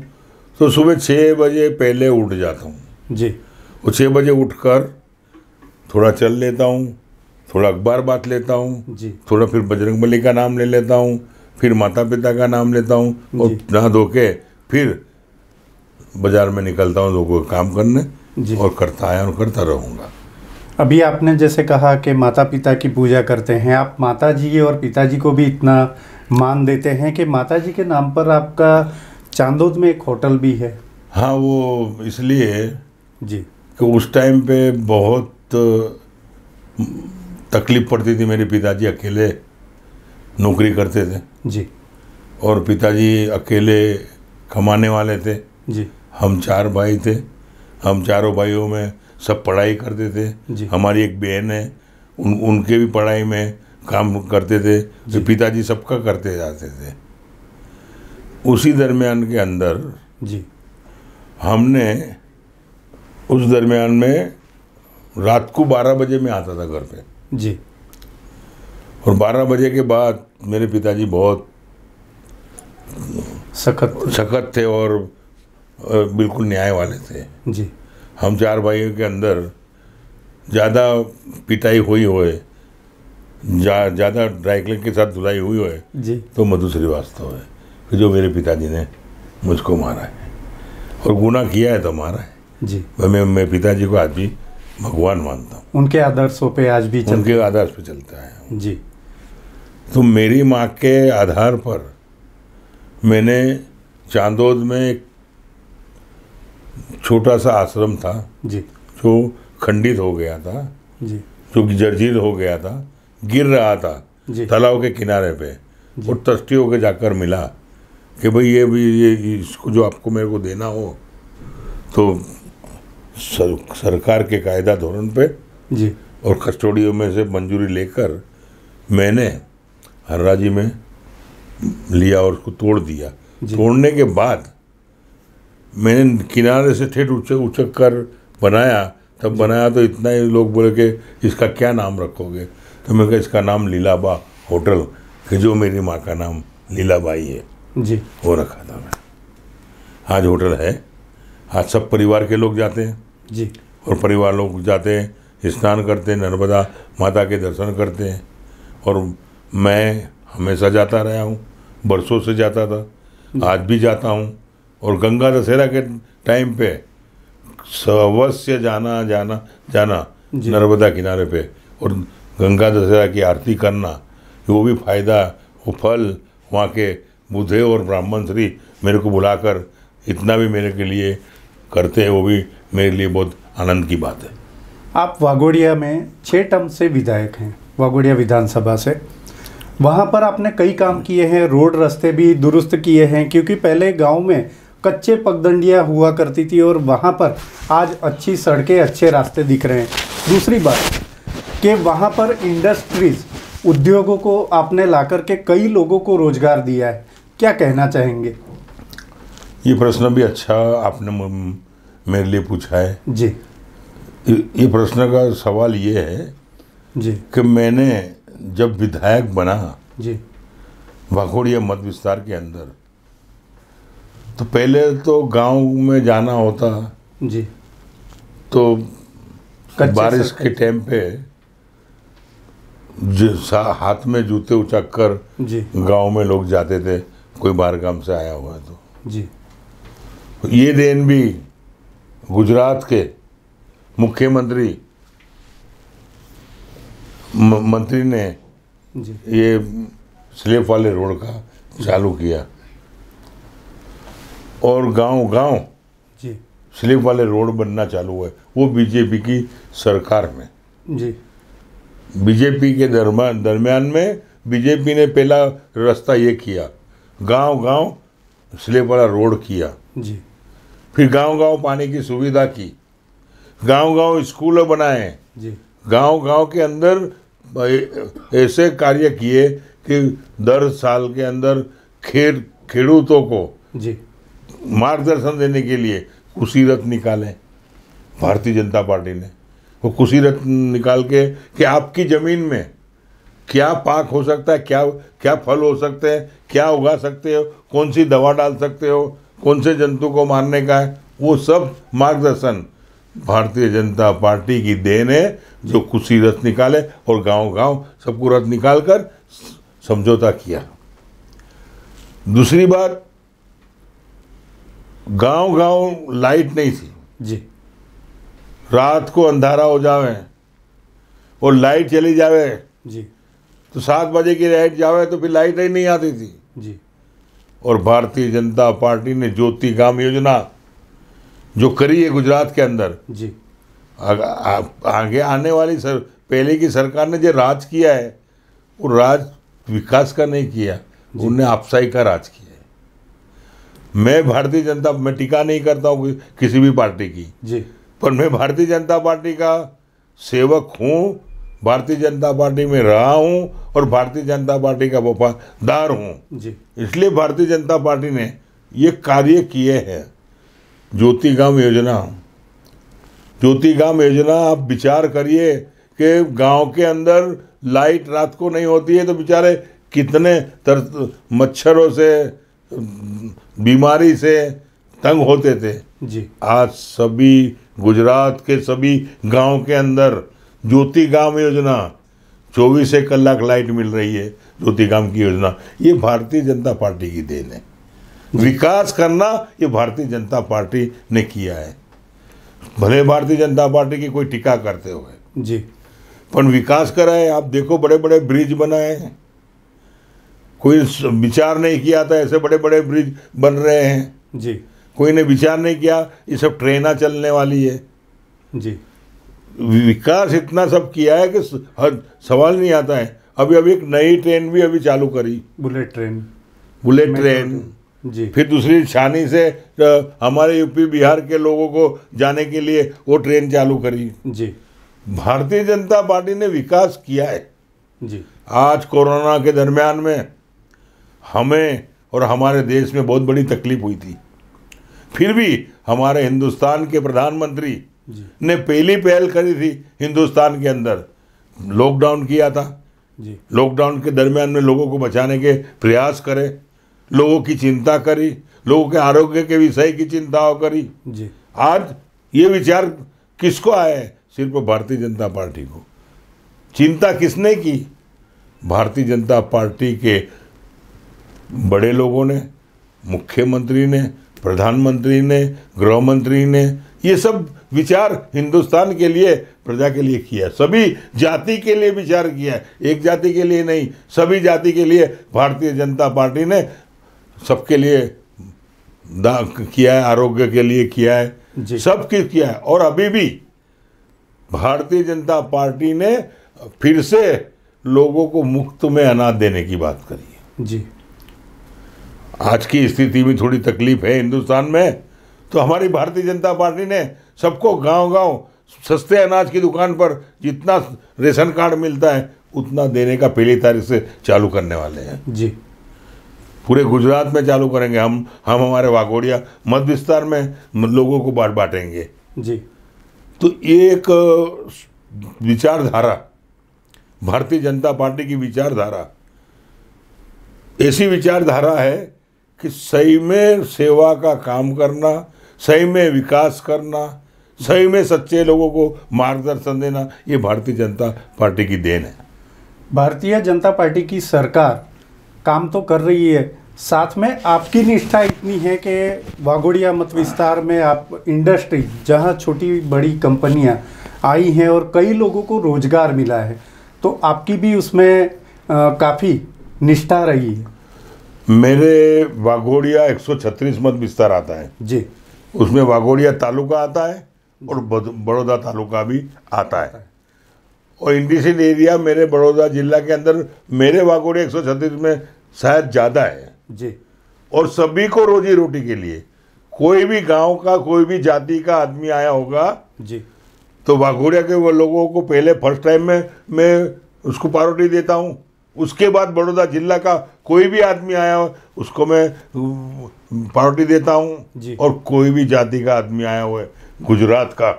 तो सुबह छः बजे पहले उठ जाता हूँ जी और छः बजे उठकर थोड़ा चल लेता हूँ थोड़ा अखबार बात लेता हूँ जी थोड़ा फिर बजरंग बली का नाम ले लेता हूँ फिर माता पिता का नाम लेता हूँ और नहा धो के फिर बाजार में निकलता हूँ लोगों का काम करने और करता आया और करता रहूँगा अभी आपने जैसे कहा कि माता पिता की पूजा करते हैं आप माता जी और पिताजी को भी इतना मान देते हैं कि माता जी के नाम पर आपका चांदोद में एक होटल भी है हाँ वो इसलिए जी कि उस टाइम पे बहुत तकलीफ पड़ती थी मेरे पिताजी अकेले नौकरी करते थे जी और पिताजी अकेले कमाने वाले थे जी हम चार भाई थे हम चारों भाइयों में सब पढ़ाई करते थे जी हमारी एक बहन है उन उनके भी पढ़ाई में काम करते थे जो तो पिताजी सबका करते जाते थे उसी दरमियान के अंदर जी हमने उस दरमियान में रात को 12 बजे में आता था घर पे जी और 12 बजे के बाद मेरे पिताजी बहुत सख्त सख्त थे और बिल्कुल न्याय वाले थे जी हम चार भाइयों के अंदर ज़्यादा पिटाई हुई होए ज़्यादा जा, ड्राई क्लीन के साथ धुलाई हुई होए तो मधु श्रीवास्तव है कि जो मेरे पिताजी ने मुझको मारा है और गुना किया है तो मारा है जी मैं मैं पिताजी को आज भी भगवान मानता हूँ उनके आदर्शों पे आज भी उनके आदर्श पे चलता है जी तो मेरी माँ के आधार पर मैंने चांदोद में एक छोटा सा आश्रम था जी जो खंडित हो गया था जी जो जर्जीर हो गया था गिर रहा था तालाब के किनारे पे और तस्टी होकर जाकर मिला कि भाई ये भी ये इसको जो आपको मेरे को देना हो तो सर, सरकार के कायदा धोरण पे जी और कस्टोडियो में से मंजूरी लेकर मैंने हर्राजी में लिया और उसको तोड़ दिया तोड़ने के बाद मैंने किनारे से ठेठ उछक उचक कर बनाया तब बनाया तो इतना ही लोग बोले कि इसका क्या नाम रखोगे तो मैं कहा इसका नाम लीलाबा होटल कि जो मेरी माँ का नाम लीलाबाई है जी हो रखा था मैं आज होटल है आज सब परिवार के लोग जाते हैं जी और परिवार लोग जाते हैं स्नान करते हैं नर्मदा माता के दर्शन करते हैं और मैं हमेशा जाता रहा हूँ बरसों से जाता था आज भी जाता हूँ और गंगा दशहरा के टाइम पे अवश्य जाना जाना जाना नर्मदा किनारे पे और गंगा दशहरा की आरती करना वो भी फायदा वो फल वहाँ के बुधे और ब्राह्मण श्री मेरे को बुलाकर इतना भी मेरे के लिए करते हैं वो भी मेरे लिए बहुत आनंद की बात है आप वागोड़िया में छः टर्म से विधायक हैं वागोड़िया विधानसभा से वहाँ पर आपने कई काम किए हैं रोड रास्ते भी दुरुस्त किए हैं क्योंकि पहले गांव में कच्चे पगडंडियाँ हुआ करती थी और वहाँ पर आज अच्छी सड़कें अच्छे रास्ते दिख रहे हैं दूसरी बात कि वहाँ पर इंडस्ट्रीज़ उद्योगों को आपने ला कर के कई लोगों को रोज़गार दिया है क्या कहना चाहेंगे ये प्रश्न भी अच्छा आपने मेरे लिए पूछा है जी ये प्रश्न का सवाल ये है जी कि मैंने जब विधायक बना जी वाघोड़िया मत विस्तार के अंदर तो पहले तो गांव में जाना होता जी तो बारिश के टाइम पे हाथ में जूते उचक कर गाँव में लोग जाते थे कोई बाहर काम से आया हुआ तो जी तो ये देन भी गुजरात के मुख्यमंत्री मंत्री ने ये स्लेप वाले रोड का चालू किया और गांव गांव स्लेप वाले रोड बनना चालू हुआ वो बीजेपी की सरकार में जी बीजेपी के दरम्यान दरम्यान में बीजेपी ने पहला रास्ता ये किया गांव गांव इसलिए बड़ा रोड किया जी फिर गांव गांव पानी की सुविधा की गांव गांव स्कूल बनाए जी गांव गांव के अंदर ऐसे कार्य किए कि दर साल के अंदर खेत खेडूतों को जी मार्गदर्शन देने के लिए कुशी रथ निकाले भारतीय जनता पार्टी ने वो कुशी रथ निकाल के कि आपकी ज़मीन में क्या पाक हो सकता है क्या क्या फल हो सकते हैं क्या उगा सकते हो कौन सी दवा डाल सकते हो कौन से जंतु को मारने का है वो सब मार्गदर्शन भारतीय जनता पार्टी की देन है जो कुछ रथ निकाले और गांव गांव सबको रथ निकाल कर समझौता किया दूसरी बात गांव गांव लाइट नहीं थी जी रात को अंधारा हो जावे और लाइट चली जावे जी तो सात बजे की लाइट जावे तो फिर लाइट ही नहीं आती थी जी और भारतीय जनता पार्टी ने ज्योति गाम योजना जो करी है गुजरात के अंदर जी आगे आने वाली सर पहले की सरकार ने जो राज किया है वो राज विकास का नहीं किया उनने आपसाई का राज किया है मैं भारतीय जनता मैं टीका नहीं करता हूँ किसी भी पार्टी की जी पर मैं भारतीय जनता पार्टी का सेवक हूँ भारतीय जनता पार्टी में रहा हूँ और भारतीय जनता पार्टी का वफादार हूँ इसलिए भारतीय जनता पार्टी ने ये कार्य किए हैं ज्योति गांव योजना गांव योजना आप विचार करिए कि गांव के अंदर लाइट रात को नहीं होती है तो बेचारे कितने तर मच्छरों से बीमारी से तंग होते थे जी आज सभी गुजरात के सभी गांव के अंदर ज्योति गांव योजना चौबीस एक कलाक लाइट मिल रही है ज्योति गांव की योजना ये भारतीय जनता पार्टी की देन है विकास करना ये भारतीय जनता पार्टी ने किया है भले भारतीय जनता पार्टी की कोई टीका करते हुए जी पर विकास कराए आप देखो बड़े बड़े ब्रिज बनाए हैं कोई विचार नहीं किया था ऐसे बड़े बड़े ब्रिज बन रहे हैं जी कोई ने विचार नहीं किया ये सब ट्रेना चलने वाली है जी विकास इतना सब किया है कि हर सवाल नहीं आता है अभी अभी एक नई ट्रेन भी अभी चालू करी बुलेट ट्रेन बुलेट ट्रेन तो- जी फिर दूसरी छानी से हमारे यूपी बिहार के लोगों को जाने के लिए वो ट्रेन चालू करी जी भारतीय जनता पार्टी ने विकास किया है जी आज कोरोना के दरमियान में हमें और हमारे देश में बहुत बड़ी तकलीफ हुई थी फिर भी हमारे हिंदुस्तान के प्रधानमंत्री ने पहली पहल करी थी हिंदुस्तान के अंदर लॉकडाउन किया था लॉकडाउन के दरमियान में लोगों को बचाने के प्रयास करे लोगों की चिंता करी लोगों के आरोग्य के विषय की चिंता करी जी आज ये विचार किसको आए सिर्फ भारतीय जनता पार्टी को चिंता किसने की भारतीय जनता पार्टी के बड़े लोगों ने मुख्यमंत्री ने प्रधानमंत्री ने गृहमंत्री ने ये सब विचार हिंदुस्तान के लिए प्रजा के लिए किया सभी जाति के लिए विचार किया है एक जाति के लिए नहीं सभी जाति के लिए भारतीय जनता पार्टी ने सबके लिए किया है आरोग्य के लिए किया है सब कुछ किया है और अभी भी भारतीय जनता पार्टी ने फिर से लोगों को मुफ्त में अनाज देने की बात करी है जी आज की स्थिति में थोड़ी तकलीफ है हिंदुस्तान में तो हमारी भारतीय जनता पार्टी ने सबको गांव गांव सस्ते अनाज की दुकान पर जितना रेशन कार्ड मिलता है उतना देने का पहली तारीख से चालू करने वाले हैं जी पूरे गुजरात में चालू करेंगे हम हम हमारे वाघोड़िया मध्य विस्तार में लोगों को बांट बांटेंगे जी तो ये एक विचारधारा भारतीय जनता पार्टी की विचारधारा ऐसी विचारधारा है कि सही में सेवा का काम करना सही में विकास करना सही में सच्चे लोगों को मार्गदर्शन देना ये भारतीय जनता पार्टी की देन है भारतीय जनता पार्टी की सरकार काम तो कर रही है साथ में आपकी निष्ठा इतनी है कि वागोड़िया मत विस्तार में आप इंडस्ट्री जहाँ छोटी बड़ी कंपनियाँ आई हैं और कई लोगों को रोजगार मिला है तो आपकी भी उसमें काफ़ी निष्ठा रही है मेरे वाघोड़िया 136 मत विस्तार आता है जी उसमें वाघोड़िया तालुका आता है और बड़ौदा तालुका भी आता है और इंडिसिड एरिया मेरे बड़ौदा जिला के अंदर मेरे वाकोड़े एक में शायद ज़्यादा है जी और सभी को रोजी रोटी के लिए कोई भी गांव का कोई भी जाति का आदमी आया होगा जी तो वाघोड़िया के वो लोगों को पहले फर्स्ट टाइम में मैं उसको पारोटी देता हूँ उसके बाद बड़ौदा जिला का कोई भी आदमी आया हो उसको मैं पार्टी देता हूँ और कोई भी जाति का आदमी आया हुआ है गुजरात का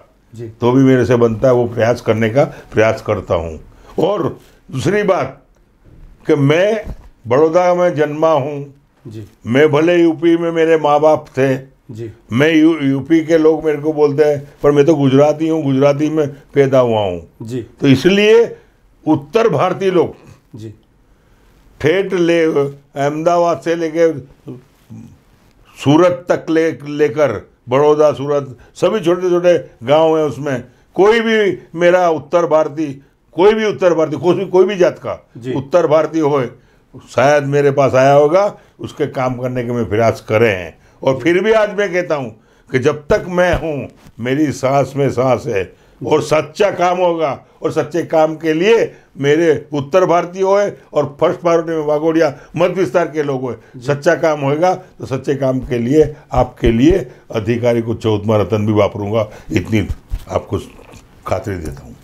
तो भी मेरे से बनता है वो प्रयास करने का प्रयास करता हूँ और दूसरी बात कि मैं बड़ौदा में जन्मा हूँ मैं भले यूपी में मेरे माँ बाप थे जी मैं यू, यूपी के लोग मेरे को बोलते हैं पर मैं तो गुजराती हूँ गुजराती में पैदा हुआ हूँ जी तो इसलिए उत्तर भारतीय लोग जी ठेठ ले अहमदाबाद से लेके सूरत तक ले लेकर बड़ौदा सूरत सभी छोटे छोटे गांव हैं उसमें कोई भी मेरा उत्तर भारतीय कोई भी उत्तर भारतीय कोई भी कोई भी जात का उत्तर भारतीय हो शायद मेरे पास आया होगा उसके काम करने के मैं प्रयास करे हैं और फिर भी आज मैं कहता हूँ कि जब तक मैं हूँ मेरी सांस में सांस है और सच्चा काम होगा और सच्चे काम के लिए मेरे उत्तर भारतीय होए और फर्स्ट भारतीय में वागोड़िया मध्य विस्तार के लोग होए सच्चा काम होएगा तो सच्चे काम के लिए आपके लिए अधिकारी को चौदमा रतन भी वापरूंगा इतनी आपको खातरी देता हूँ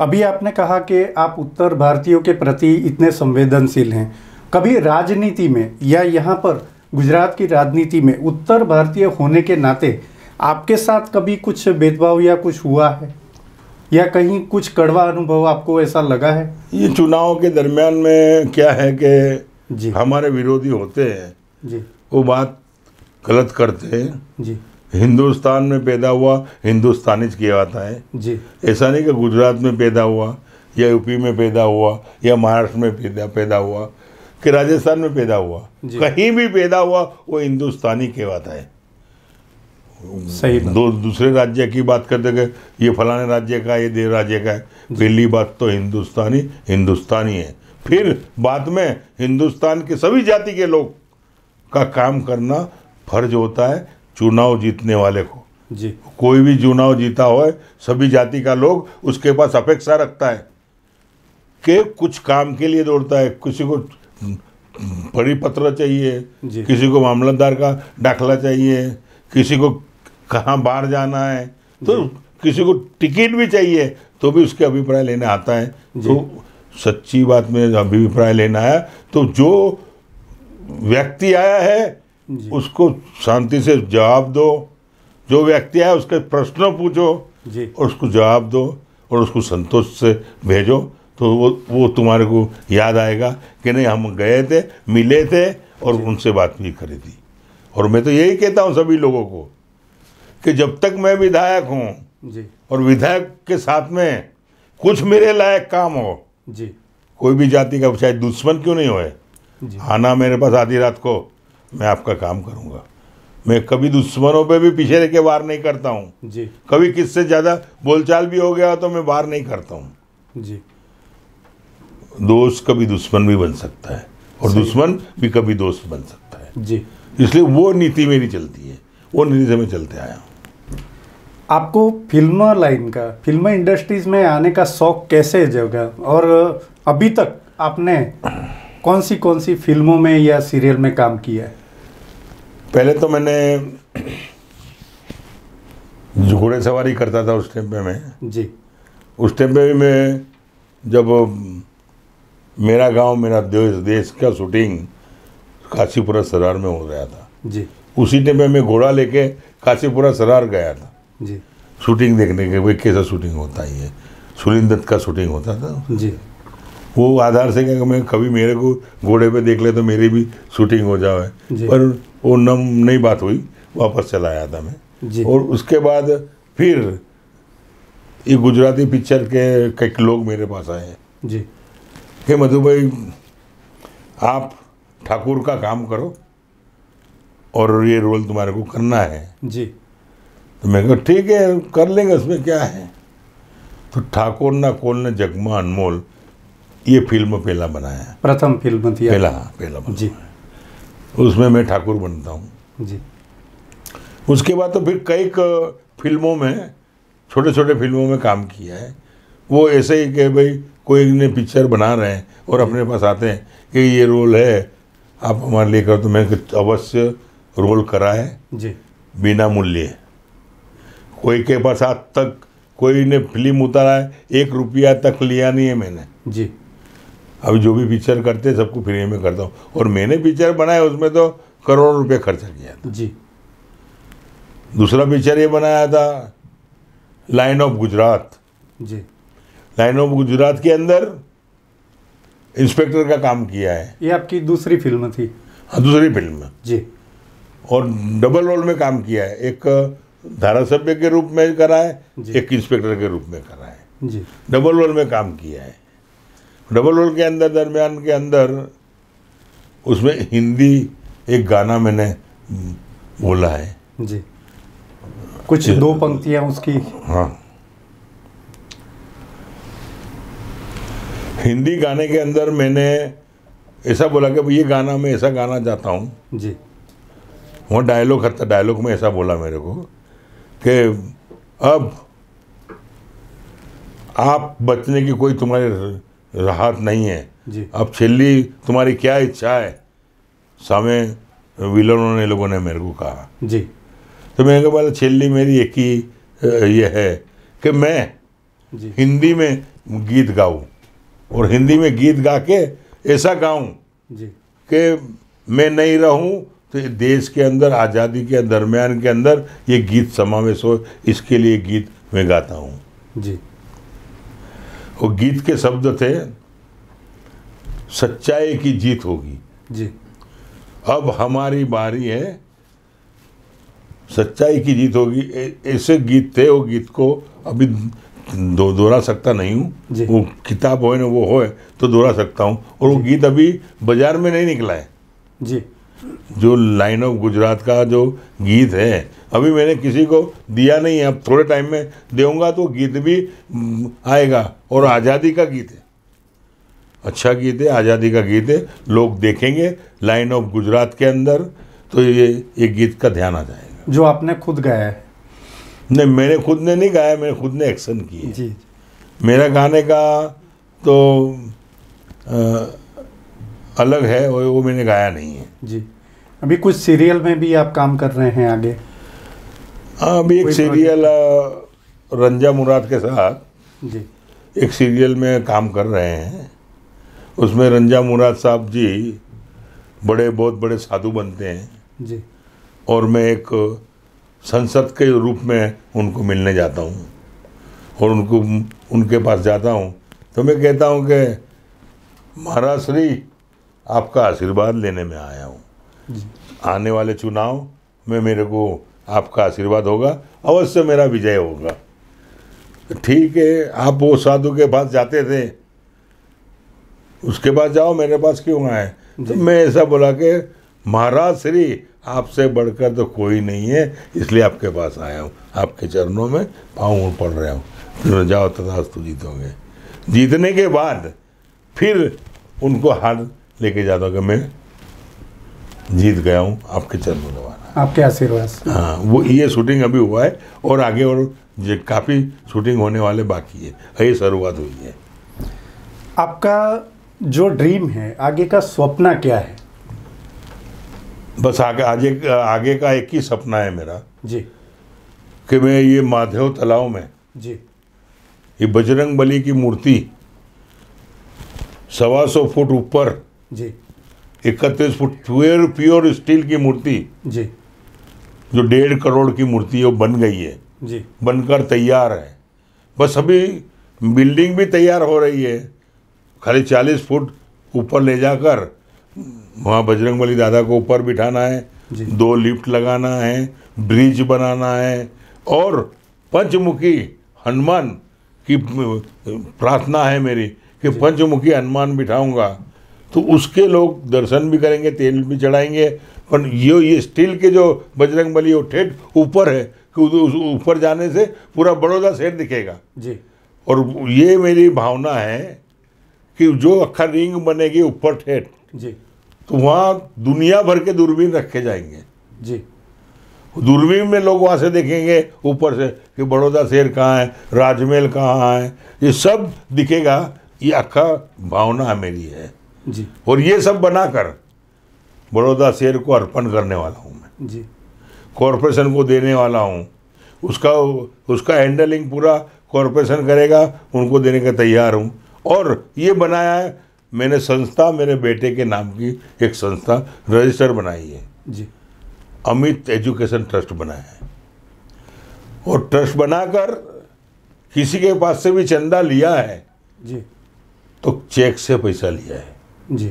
अभी आपने कहा कि आप उत्तर भारतीयों के प्रति इतने संवेदनशील हैं कभी राजनीति में या यहाँ पर गुजरात की राजनीति में उत्तर भारतीय होने के नाते आपके साथ कभी कुछ भेदभाव या कुछ हुआ है या कहीं कुछ कड़वा अनुभव आपको ऐसा लगा है ये चुनाव के दरमियान में क्या है कि जी हमारे विरोधी होते हैं जी वो बात गलत करते हैं जी हिंदुस्तान में पैदा हुआ हिंदुस्तानी किया जाता है जी ऐसा नहीं कि गुजरात में पैदा हुआ या यूपी में पैदा हुआ या महाराष्ट्र में पैदा पैदा हुआ कि राजस्थान में पैदा हुआ कहीं भी पैदा हुआ वो हिंदुस्तानी कहलाता है सही दो दूसरे राज्य की बात करते गए ये फलाने राज्य का ये देव राज्य का है पहली बात तो हिंदुस्तानी हिंदुस्तानी है फिर बाद में हिंदुस्तान के सभी जाति के लोग का काम करना फर्ज होता है चुनाव जीतने वाले को जी कोई भी चुनाव जीता हो सभी जाति का लोग उसके पास अपेक्षा रखता है कि कुछ काम के लिए दौड़ता है किसी को परिपत्र चाहिए किसी को मामलतदार का दाखला चाहिए किसी को कहाँ बाहर जाना है तो किसी को टिकट भी चाहिए तो भी उसके अभिप्राय लेने आता है तो सच्ची बात में अभिप्राय लेना है तो जो व्यक्ति आया है उसको शांति से जवाब दो जो व्यक्ति आया उसके प्रश्न पूछो और उसको जवाब दो और उसको संतोष से भेजो तो वो वो तुम्हारे को याद आएगा कि नहीं हम गए थे मिले थे और उनसे बात भी करी थी और मैं तो यही कहता हूँ सभी लोगों को कि जब तक मैं विधायक हूँ और विधायक के साथ में कुछ मेरे लायक काम हो जी कोई भी जाति का चाहे दुश्मन क्यों नहीं होए आना मेरे पास आधी रात को मैं आपका काम करूंगा मैं कभी दुश्मनों पे भी पीछे रह के वार नहीं करता हूँ जी कभी किससे ज़्यादा बोलचाल भी हो गया तो मैं वार नहीं करता हूँ जी दोस्त कभी दुश्मन भी बन सकता है और दुश्मन भी कभी दोस्त बन सकता है जी इसलिए वो नीति मेरी चलती है वो नीति से मैं चलते आया हूँ आपको फिल्म लाइन का फिल्म इंडस्ट्रीज में आने का शौक कैसे जगह और अभी तक आपने कौन सी कौन सी फिल्मों में या सीरियल में काम किया है पहले तो मैंने घोड़े सवारी करता था उस टाइम पे मैं जी उस टाइम पे भी मैं जब मेरा गांव मेरा देश देश का शूटिंग काशीपुरा सरार में हो रहा था जी उसी टाइम पे मैं घोड़ा लेके काशीपुरा सरार गया था जी शूटिंग देखने के वे कैसा शूटिंग होता है ये दत्त का शूटिंग होता था जी वो आधार से क्या मैं कभी मेरे को घोड़े पे देख ले तो मेरी भी शूटिंग हो जाए पर वो नम नहीं बात हुई वापस चला आया था मैं और उसके बाद फिर ये गुजराती पिक्चर के कई लोग मेरे पास आए जी हे मधु भाई आप ठाकुर का काम करो और ये रोल तुम्हारे को करना है जी तो मैं कहा ठीक है कर लेंगे उसमें क्या है तो ठाकुर ना कौन ने जगमा अनमोल ये फिल्म पहला बनाया प्रथम फिल्म थी पहला पहला जी उसमें मैं ठाकुर बनता हूँ जी उसके बाद तो फिर कई फिल्मों में छोटे छोटे फिल्मों में काम किया है वो ऐसे ही कि भाई कोई ने पिक्चर बना रहे हैं और अपने पास आते हैं कि ये रोल है आप हमारे लिए करो तो मैं अवश्य रोल कराए जी बिना मूल्य कोई के पास आज तक कोई ने फिल्म उतारा है एक रुपया तक लिया नहीं है मैंने जी अभी जो भी पिक्चर करते हैं सबको फ्री में करता हूँ और मैंने पिक्चर बनाया उसमें तो करोड़ों रुपये खर्चा किया था जी दूसरा पिक्चर ये बनाया था लाइन ऑफ गुजरात जी लाइन ऑफ गुजरात के अंदर इंस्पेक्टर का काम किया है ये आपकी दूसरी फिल्म थी हाँ दूसरी फिल्म जी और डबल रोल में काम किया है एक धारा सभ्य के रूप में करा है एक इंस्पेक्टर के रूप में करा है डबल रोल में काम किया है डबल रोल के अंदर दरमियान के अंदर उसमें हिंदी एक गाना मैंने बोला है जी कुछ दो पंक्तियां उसकी हाँ हिंदी गाने के अंदर मैंने ऐसा बोला कि ये गाना मैं ऐसा गाना चाहता हूँ जी वो डायलॉग था डायलॉग में ऐसा बोला मेरे को कि अब आप बचने की कोई तुम्हारी राहत नहीं है जी। अब छिल्ली तुम्हारी क्या इच्छा है सामे विलनों ने लोगों ने मेरे को कहा जी तो मैंने कहा छिल्ली मेरी एक ही यह है कि मैं हिंदी में गीत गाऊं और हिंदी में गीत गा के ऐसा गाऊं कि मैं नहीं रहूं तो ये देश के अंदर आज़ादी के दरमियान के अंदर ये गीत समावेश हो इसके लिए गीत मैं गाता हूँ जी वो गीत के शब्द थे सच्चाई की जीत होगी जी अब हमारी बारी है सच्चाई की जीत होगी ऐसे गीत थे वो गीत को अभी दो दोहरा सकता नहीं हूँ वो किताब हो ना वो हो तो दोहरा सकता हूँ और वो गीत अभी बाजार में नहीं निकला है जी जो लाइन ऑफ गुजरात का जो गीत है अभी मैंने किसी को दिया नहीं है अब थोड़े टाइम में देऊंगा तो गीत भी हम्म, आएगा और आज़ादी का गीत है अच्छा गीत है आज़ादी का गीत है लोग देखेंगे लाइन ऑफ गुजरात के अंदर तो ये एक गीत का ध्यान आ जाएगा जो आपने खुद गाया है नहीं मैंने खुद ने नहीं गाया मैंने खुद ने एक्शन किया मेरा गाने का तो आ, अलग है और वो मैंने गाया नहीं है जी अभी कुछ सीरियल में भी आप काम कर रहे हैं आगे हाँ अभी एक सीरियल रंजा मुराद के साथ जी एक सीरियल में काम कर रहे हैं उसमें रंजा मुराद साहब जी बड़े बहुत बड़े साधु बनते हैं जी और मैं एक संसद के रूप में उनको मिलने जाता हूँ और उनको उनके पास जाता हूँ तो मैं कहता हूँ कि महाराज श्री आपका आशीर्वाद लेने में आया हूँ आने वाले चुनाव में मेरे को आपका आशीर्वाद होगा अवश्य मेरा विजय होगा ठीक है आप वो साधु के पास जाते थे उसके पास जाओ मेरे पास क्यों आए तो मैं ऐसा बोला कि महाराज श्री आपसे बढ़कर तो कोई नहीं है इसलिए आपके पास आया हूँ आपके चरणों में पाँव पड़ रहा हूँ जाओ तथा जीतोगे जीतने के बाद फिर उनको हार लेके जाता हूँ कि मैं जीत गया हूँ आपके चरणों में आपके आशीर्वाद हाँ वो ये शूटिंग अभी हुआ है और आगे और काफ़ी शूटिंग होने वाले बाकी है ये शुरुआत हुई है आपका जो ड्रीम है आगे का सपना क्या है बस आगे आगे आगे का एक ही सपना है मेरा जी कि मैं ये माधव तलाव में जी ये बजरंग बली की मूर्ति सवा सौ फुट ऊपर जी इकतीस फुट प्योर प्योर स्टील की मूर्ति जी जो डेढ़ करोड़ की मूर्ति वो बन गई है जी बनकर तैयार है बस अभी बिल्डिंग भी तैयार हो रही है खाली चालीस फुट ऊपर ले जाकर वहाँ बजरंग बली दादा को ऊपर बिठाना है दो लिफ्ट लगाना है ब्रिज बनाना है और पंचमुखी हनुमान की प्रार्थना है मेरी कि पंचमुखी हनुमान बिठाऊंगा तो उसके लोग दर्शन भी करेंगे तेल भी चढ़ाएंगे पर ये ये स्टील के जो बजरंग बली वो ठेठ ऊपर है कि ऊपर जाने से पूरा बड़ौदा शेर दिखेगा जी और ये मेरी भावना है कि जो अखर रिंग बनेगी ऊपर ठेठ जी तो वहाँ दुनिया भर के दूरबीन रखे जाएंगे जी दूरबीन में लोग वहाँ से देखेंगे ऊपर से कि बड़ौदा शेर कहाँ है राजमहल कहाँ है ये सब दिखेगा ये अखा भावना मेरी है जी और ये सब बनाकर बड़ौदा शेर को अर्पण करने वाला हूँ मैं जी कॉरपोरेशन को देने वाला हूँ उसका उसका हैंडलिंग पूरा कॉरपोरेशन करेगा उनको देने का तैयार हूँ और ये बनाया है मैंने संस्था मेरे बेटे के नाम की एक संस्था रजिस्टर बनाई है जी अमित एजुकेशन ट्रस्ट बनाया है और ट्रस्ट बनाकर किसी के पास से भी चंदा लिया है जी तो चेक से पैसा लिया है जी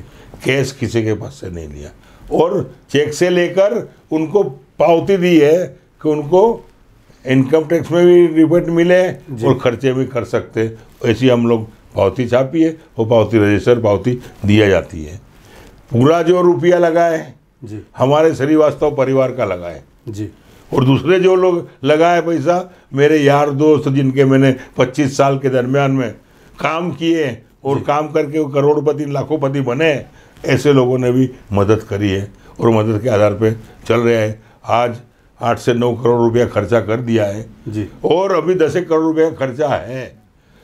कैश किसी के पास से नहीं लिया और चेक से लेकर उनको पावती दी है कि उनको इनकम टैक्स में भी रिबेट मिले और खर्चे भी कर सकते ऐसी हम लोग पावती छापी है और पावती रजिस्टर पावती दिया जाती है पूरा जो रुपया लगा है जी हमारे श्रीवास्तव परिवार का लगा है जी और दूसरे जो लोग लगाए पैसा मेरे यार दोस्त जिनके मैंने 25 साल के दरमियान में काम किए और काम करके वो करोड़पति लाखोंपति बने ऐसे लोगों ने भी मदद करी है और मदद के आधार पे चल रहे हैं आज आठ से नौ करोड़ रुपया खर्चा कर दिया है जी और अभी दस एक करोड़ रुपया खर्चा है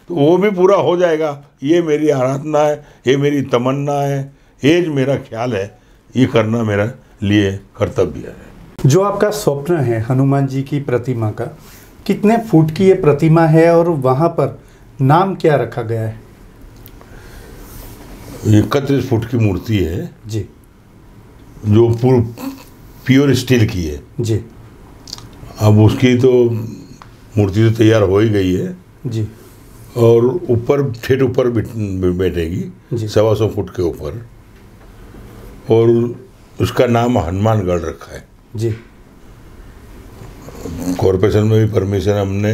तो वो भी पूरा हो जाएगा ये मेरी आराधना है ये मेरी तमन्ना है ये मेरा ख्याल है ये करना मेरा लिए कर्तव्य है जो आपका स्वप्न है हनुमान जी की प्रतिमा का कितने फुट की ये प्रतिमा है और वहाँ पर नाम क्या रखा गया है इकतीस फुट की मूर्ति है जी जो प्योर स्टील की है जी अब उसकी तो मूर्ति तो तैयार हो ही गई है जी और ऊपर ठेठ ऊपर बैठेगी सवा सौ फुट के ऊपर और उसका नाम हनुमानगढ़ रखा है जी कॉरपोरेशन में भी परमिशन हमने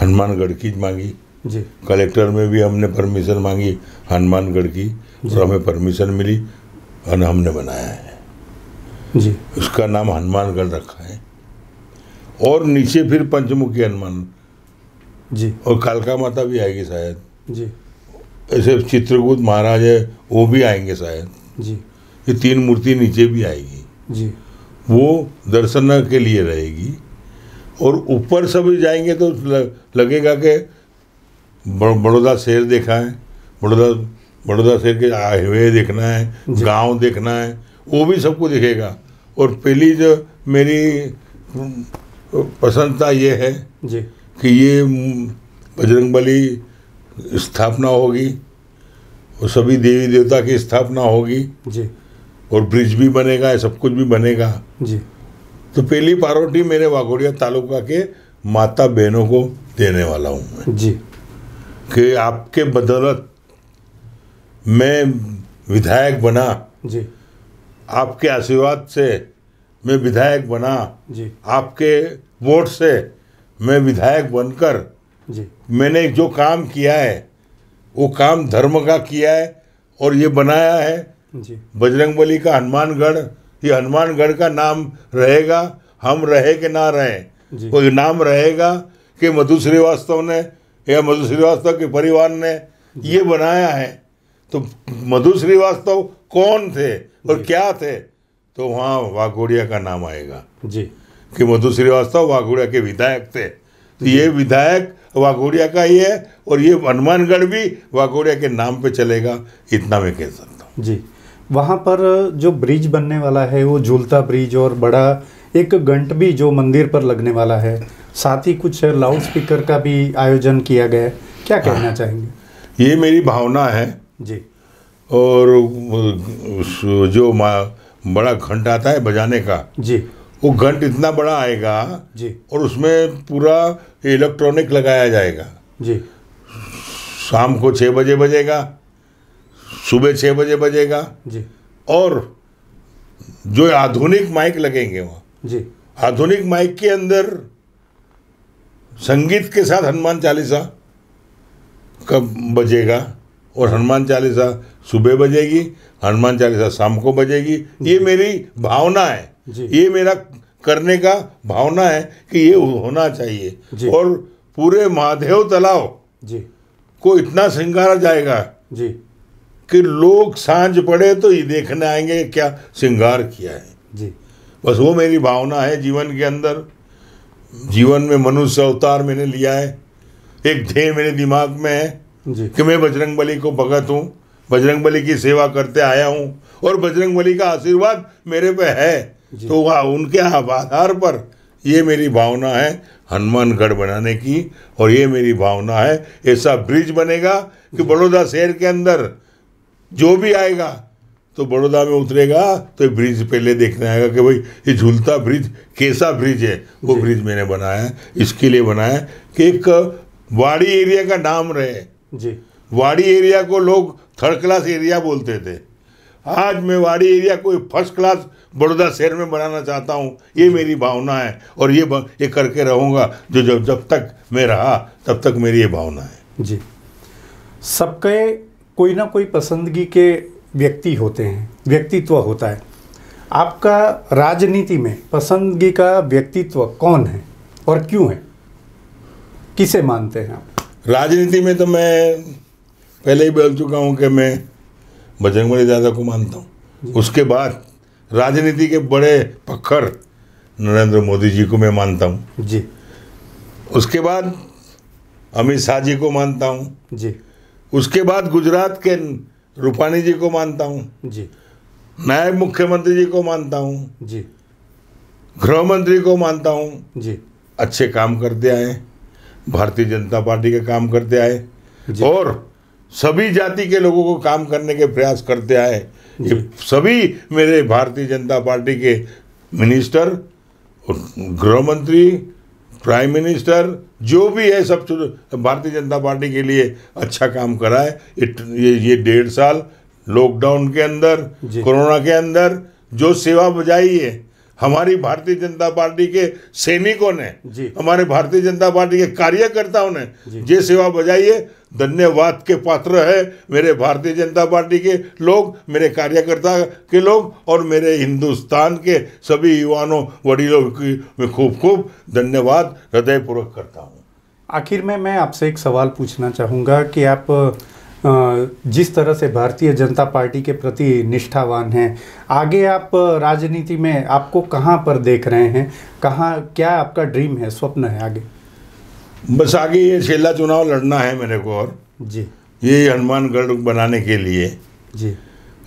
हनुमानगढ़ की मांगी जी कलेक्टर में भी हमने परमिशन मांगी हनुमानगढ़ की और हमें परमिशन मिली और हमने बनाया है जी उसका नाम हनुमानगढ़ रखा है और नीचे फिर पंचमुखी हनुमान जी और कालका माता भी आएगी शायद जी ऐसे चित्रकूट महाराज है वो भी आएंगे शायद जी ये तीन मूर्ति नीचे भी आएगी जी वो दर्शन के लिए रहेगी और ऊपर सब जाएंगे तो लगेगा कि बड़ौदा शहर देखा है बड़ौदा बड़ौदा शहर के हाईवे देखना है गांव देखना है वो भी सबको दिखेगा और पहली जो मेरी पसंदता ये है जी कि ये बजरंग बली स्थापना होगी और सभी देवी देवता की स्थापना होगी जी और ब्रिज भी बनेगा सब कुछ भी बनेगा जी तो पहली पारोटी मेरे वाघोड़िया तालुका के माता बहनों को देने वाला हूँ मैं जी कि आपके बदौलत मैं विधायक बना जी आपके आशीर्वाद से मैं विधायक बना जी आपके वोट से मैं विधायक बनकर जी मैंने जो काम किया है वो काम धर्म का किया है और ये बनाया है जी बजरंगबली का हनुमानगढ़ ये हनुमानगढ़ का नाम रहेगा हम रहे के ना रहे कोई नाम रहेगा कि मधु श्रीवास्तव ने या मधु श्रीवास्तव के परिवार ने ये बनाया है तो मधु श्रीवास्तव कौन थे और क्या थे तो वहाँ वाघोड़िया का नाम आएगा जी कि मधु श्रीवास्तव वाघोड़िया के विधायक थे तो ये विधायक वाघोड़िया का ही है और ये हनुमानगढ़ भी वाघोड़िया के नाम पे चलेगा इतना मैं कह सकता हूँ जी वहाँ पर जो ब्रिज बनने वाला है वो झूलता ब्रिज और बड़ा एक घंट भी जो मंदिर पर लगने वाला है साथ ही कुछ लाउड स्पीकर का भी आयोजन किया गया क्या कहना हाँ। चाहेंगे ये मेरी भावना है जी और जो बड़ा घंट आता है बजाने का जी वो घंट इतना बड़ा आएगा जी और उसमें पूरा इलेक्ट्रॉनिक लगाया जाएगा जी शाम को छः बजे बजेगा सुबह छः बजे बजेगा जी और जो आधुनिक माइक लगेंगे वहाँ जी आधुनिक माइक के अंदर संगीत के साथ हनुमान चालीसा कब बजेगा और हनुमान चालीसा सुबह बजेगी हनुमान चालीसा शाम को बजेगी ये मेरी भावना है ये मेरा करने का भावना है कि ये होना चाहिए और पूरे महादेव तालाब को इतना सिंगारा जाएगा जी कि लोग सांझ पड़े तो ये देखने आएंगे क्या सिंगार किया है जी बस वो मेरी भावना है जीवन के अंदर जीवन में मनुष्य अवतार मैंने लिया है एक ध्येय मेरे दिमाग में है कि मैं बजरंग बली को भगत हूँ बजरंग बली की सेवा करते आया हूँ और बजरंग बली का आशीर्वाद मेरे पे है तो वह उनके आधार पर ये मेरी भावना है हनुमानगढ़ बनाने की और ये मेरी भावना है ऐसा ब्रिज बनेगा कि बड़ौदा शहर के अंदर जो भी आएगा तो बड़ौदा में उतरेगा तो ब्रिज पहले देखने आएगा कि भाई ये झूलता ब्रिज कैसा ब्रिज है वो ब्रिज मैंने बनाया है इसके लिए बनाया कि एक वाड़ी एरिया का नाम रहे जी वाड़ी एरिया को लोग थर्ड क्लास एरिया बोलते थे आज मैं वाड़ी एरिया को फर्स्ट क्लास बड़ौदा शहर में बनाना चाहता हूँ ये मेरी भावना है और ये ये करके रहूँगा जो जब जब तक मैं रहा तब तक मेरी ये भावना है जी सबके कोई ना कोई पसंदगी के व्यक्ति होते हैं व्यक्तित्व होता है आपका राजनीति में पसंदगी का व्यक्तित्व कौन है और क्यों है किसे मानते हैं आप राजनीति में तो मैं पहले ही बोल चुका हूँ कि मैं बजरंगबली दादा को मानता हूँ उसके बाद राजनीति के बड़े पखर नरेंद्र मोदी जी को मैं मानता हूँ जी उसके बाद अमित शाह जी को मानता हूँ जी उसके बाद गुजरात के रूपानी जी को मानता हूँ जी नायब मुख्यमंत्री जी को मानता हूँ जी गृह मंत्री को मानता हूँ जी अच्छे काम करते आए भारतीय जनता पार्टी के काम करते आए और सभी जाति के लोगों को काम करने के प्रयास करते आए ये सभी मेरे भारतीय जनता पार्टी के मिनिस्टर गृह मंत्री प्राइम मिनिस्टर जो भी है सब भारतीय जनता पार्टी के लिए अच्छा काम करा है ये ये डेढ़ साल लॉकडाउन के अंदर कोरोना के अंदर जो सेवा बजाई है हमारी भारतीय जनता पार्टी के सैनिकों ने हमारे भारतीय जनता पार्टी के कार्यकर्ताओं ने ये सेवा बजाई है धन्यवाद के पात्र है मेरे भारतीय जनता पार्टी के लोग मेरे कार्यकर्ता के लोग और मेरे हिंदुस्तान के सभी युवाओं वडीलों की मैं खूब खूब धन्यवाद हृदयपूर्वक करता हूँ आखिर में मैं आपसे एक सवाल पूछना चाहूँगा कि आप जिस तरह से भारतीय जनता पार्टी के प्रति निष्ठावान हैं आगे आप राजनीति में आपको कहाँ पर देख रहे हैं कहाँ क्या आपका ड्रीम है स्वप्न है आगे बस आगे ये शेला चुनाव लड़ना है मेरे को और जी ये हनुमानगढ़ बनाने के लिए जी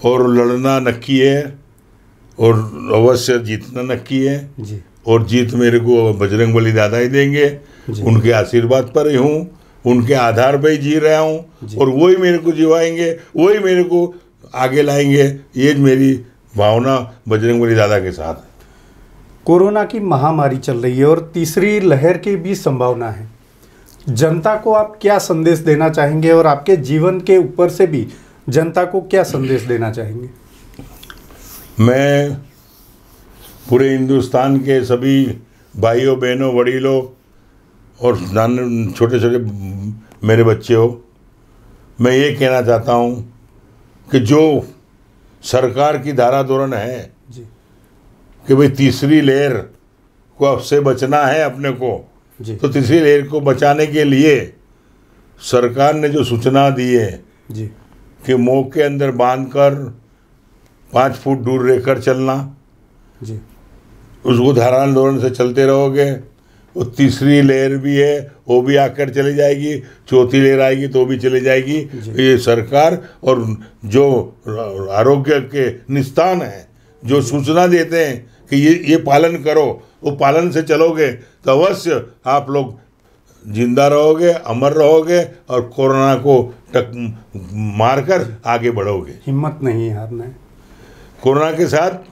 और लड़ना नक्की है और अवश्य जीतना नक्की है जी और जीत मेरे को बजरंग बली दादा ही देंगे उनके आशीर्वाद पर ही हूँ उनके आधार पर ही जी रहा हूँ और वही मेरे को जीवाएंगे वही मेरे को आगे लाएंगे ये मेरी भावना बजरंग दादा के साथ कोरोना की महामारी चल रही है और तीसरी लहर की भी संभावना है जनता को आप क्या संदेश देना चाहेंगे और आपके जीवन के ऊपर से भी जनता को क्या संदेश देना चाहेंगे मैं पूरे हिंदुस्तान के सभी भाइयों बहनों वड़ीलों और नान छोटे छोटे मेरे बच्चे हो मैं ये कहना चाहता हूँ कि जो सरकार की धारा धोरण है जी। कि भाई तीसरी लेयर को अब से बचना है अपने को जी। तो तीसरी लेयर को बचाने के लिए सरकार ने जो सूचना दी है जी। कि मोह के अंदर बांध कर पाँच फुट दूर रहकर चलना जी उसको धारा धोरण से चलते रहोगे वो तीसरी लेयर भी है वो भी आकर चली जाएगी चौथी लेयर आएगी तो भी चली जाएगी ये सरकार और जो आरोग्य के निस्तान हैं जो सूचना देते हैं कि ये ये पालन करो वो पालन से चलोगे तो अवश्य आप लोग जिंदा रहोगे अमर रहोगे और कोरोना को टक मारकर आगे बढ़ोगे हिम्मत नहीं हारना कोरोना के साथ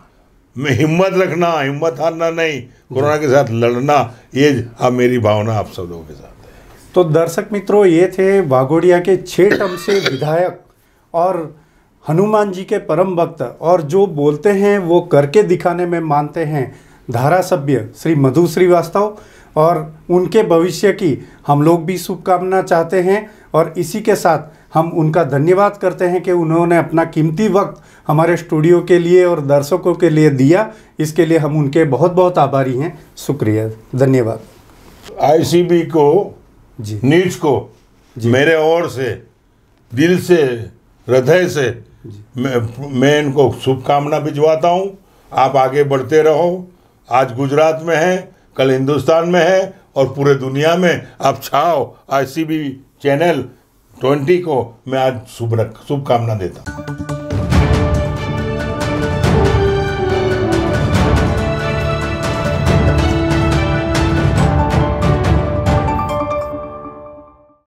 में हिम्मत रखना हिम्मत हारना नहीं कोरोना के साथ लड़ना ये अब हाँ मेरी भावना आप सब लोगों के साथ है तो दर्शक मित्रों ये थे वाघोड़िया के छः टम से विधायक और हनुमान जी के परम भक्त और जो बोलते हैं वो करके दिखाने में मानते हैं धारा सभ्य श्री मधु श्रीवास्तव और उनके भविष्य की हम लोग भी शुभकामना चाहते हैं और इसी के साथ हम उनका धन्यवाद करते हैं कि उन्होंने अपना कीमती वक्त हमारे स्टूडियो के लिए और दर्शकों के लिए दिया इसके लिए हम उनके बहुत बहुत आभारी हैं शुक्रिया धन्यवाद आईसीबी को जी न्यूज़ को जी। मेरे ओर से दिल से हृदय से मैं, मैं इनको शुभकामना भिजवाता हूँ आप आगे बढ़ते रहो आज गुजरात में हैं कल हिंदुस्तान में है और पूरे दुनिया में आप छाओ आईसीबी चैनल ट्वेंटी को मैं आज शुभ रख शुभकामना देता हूँ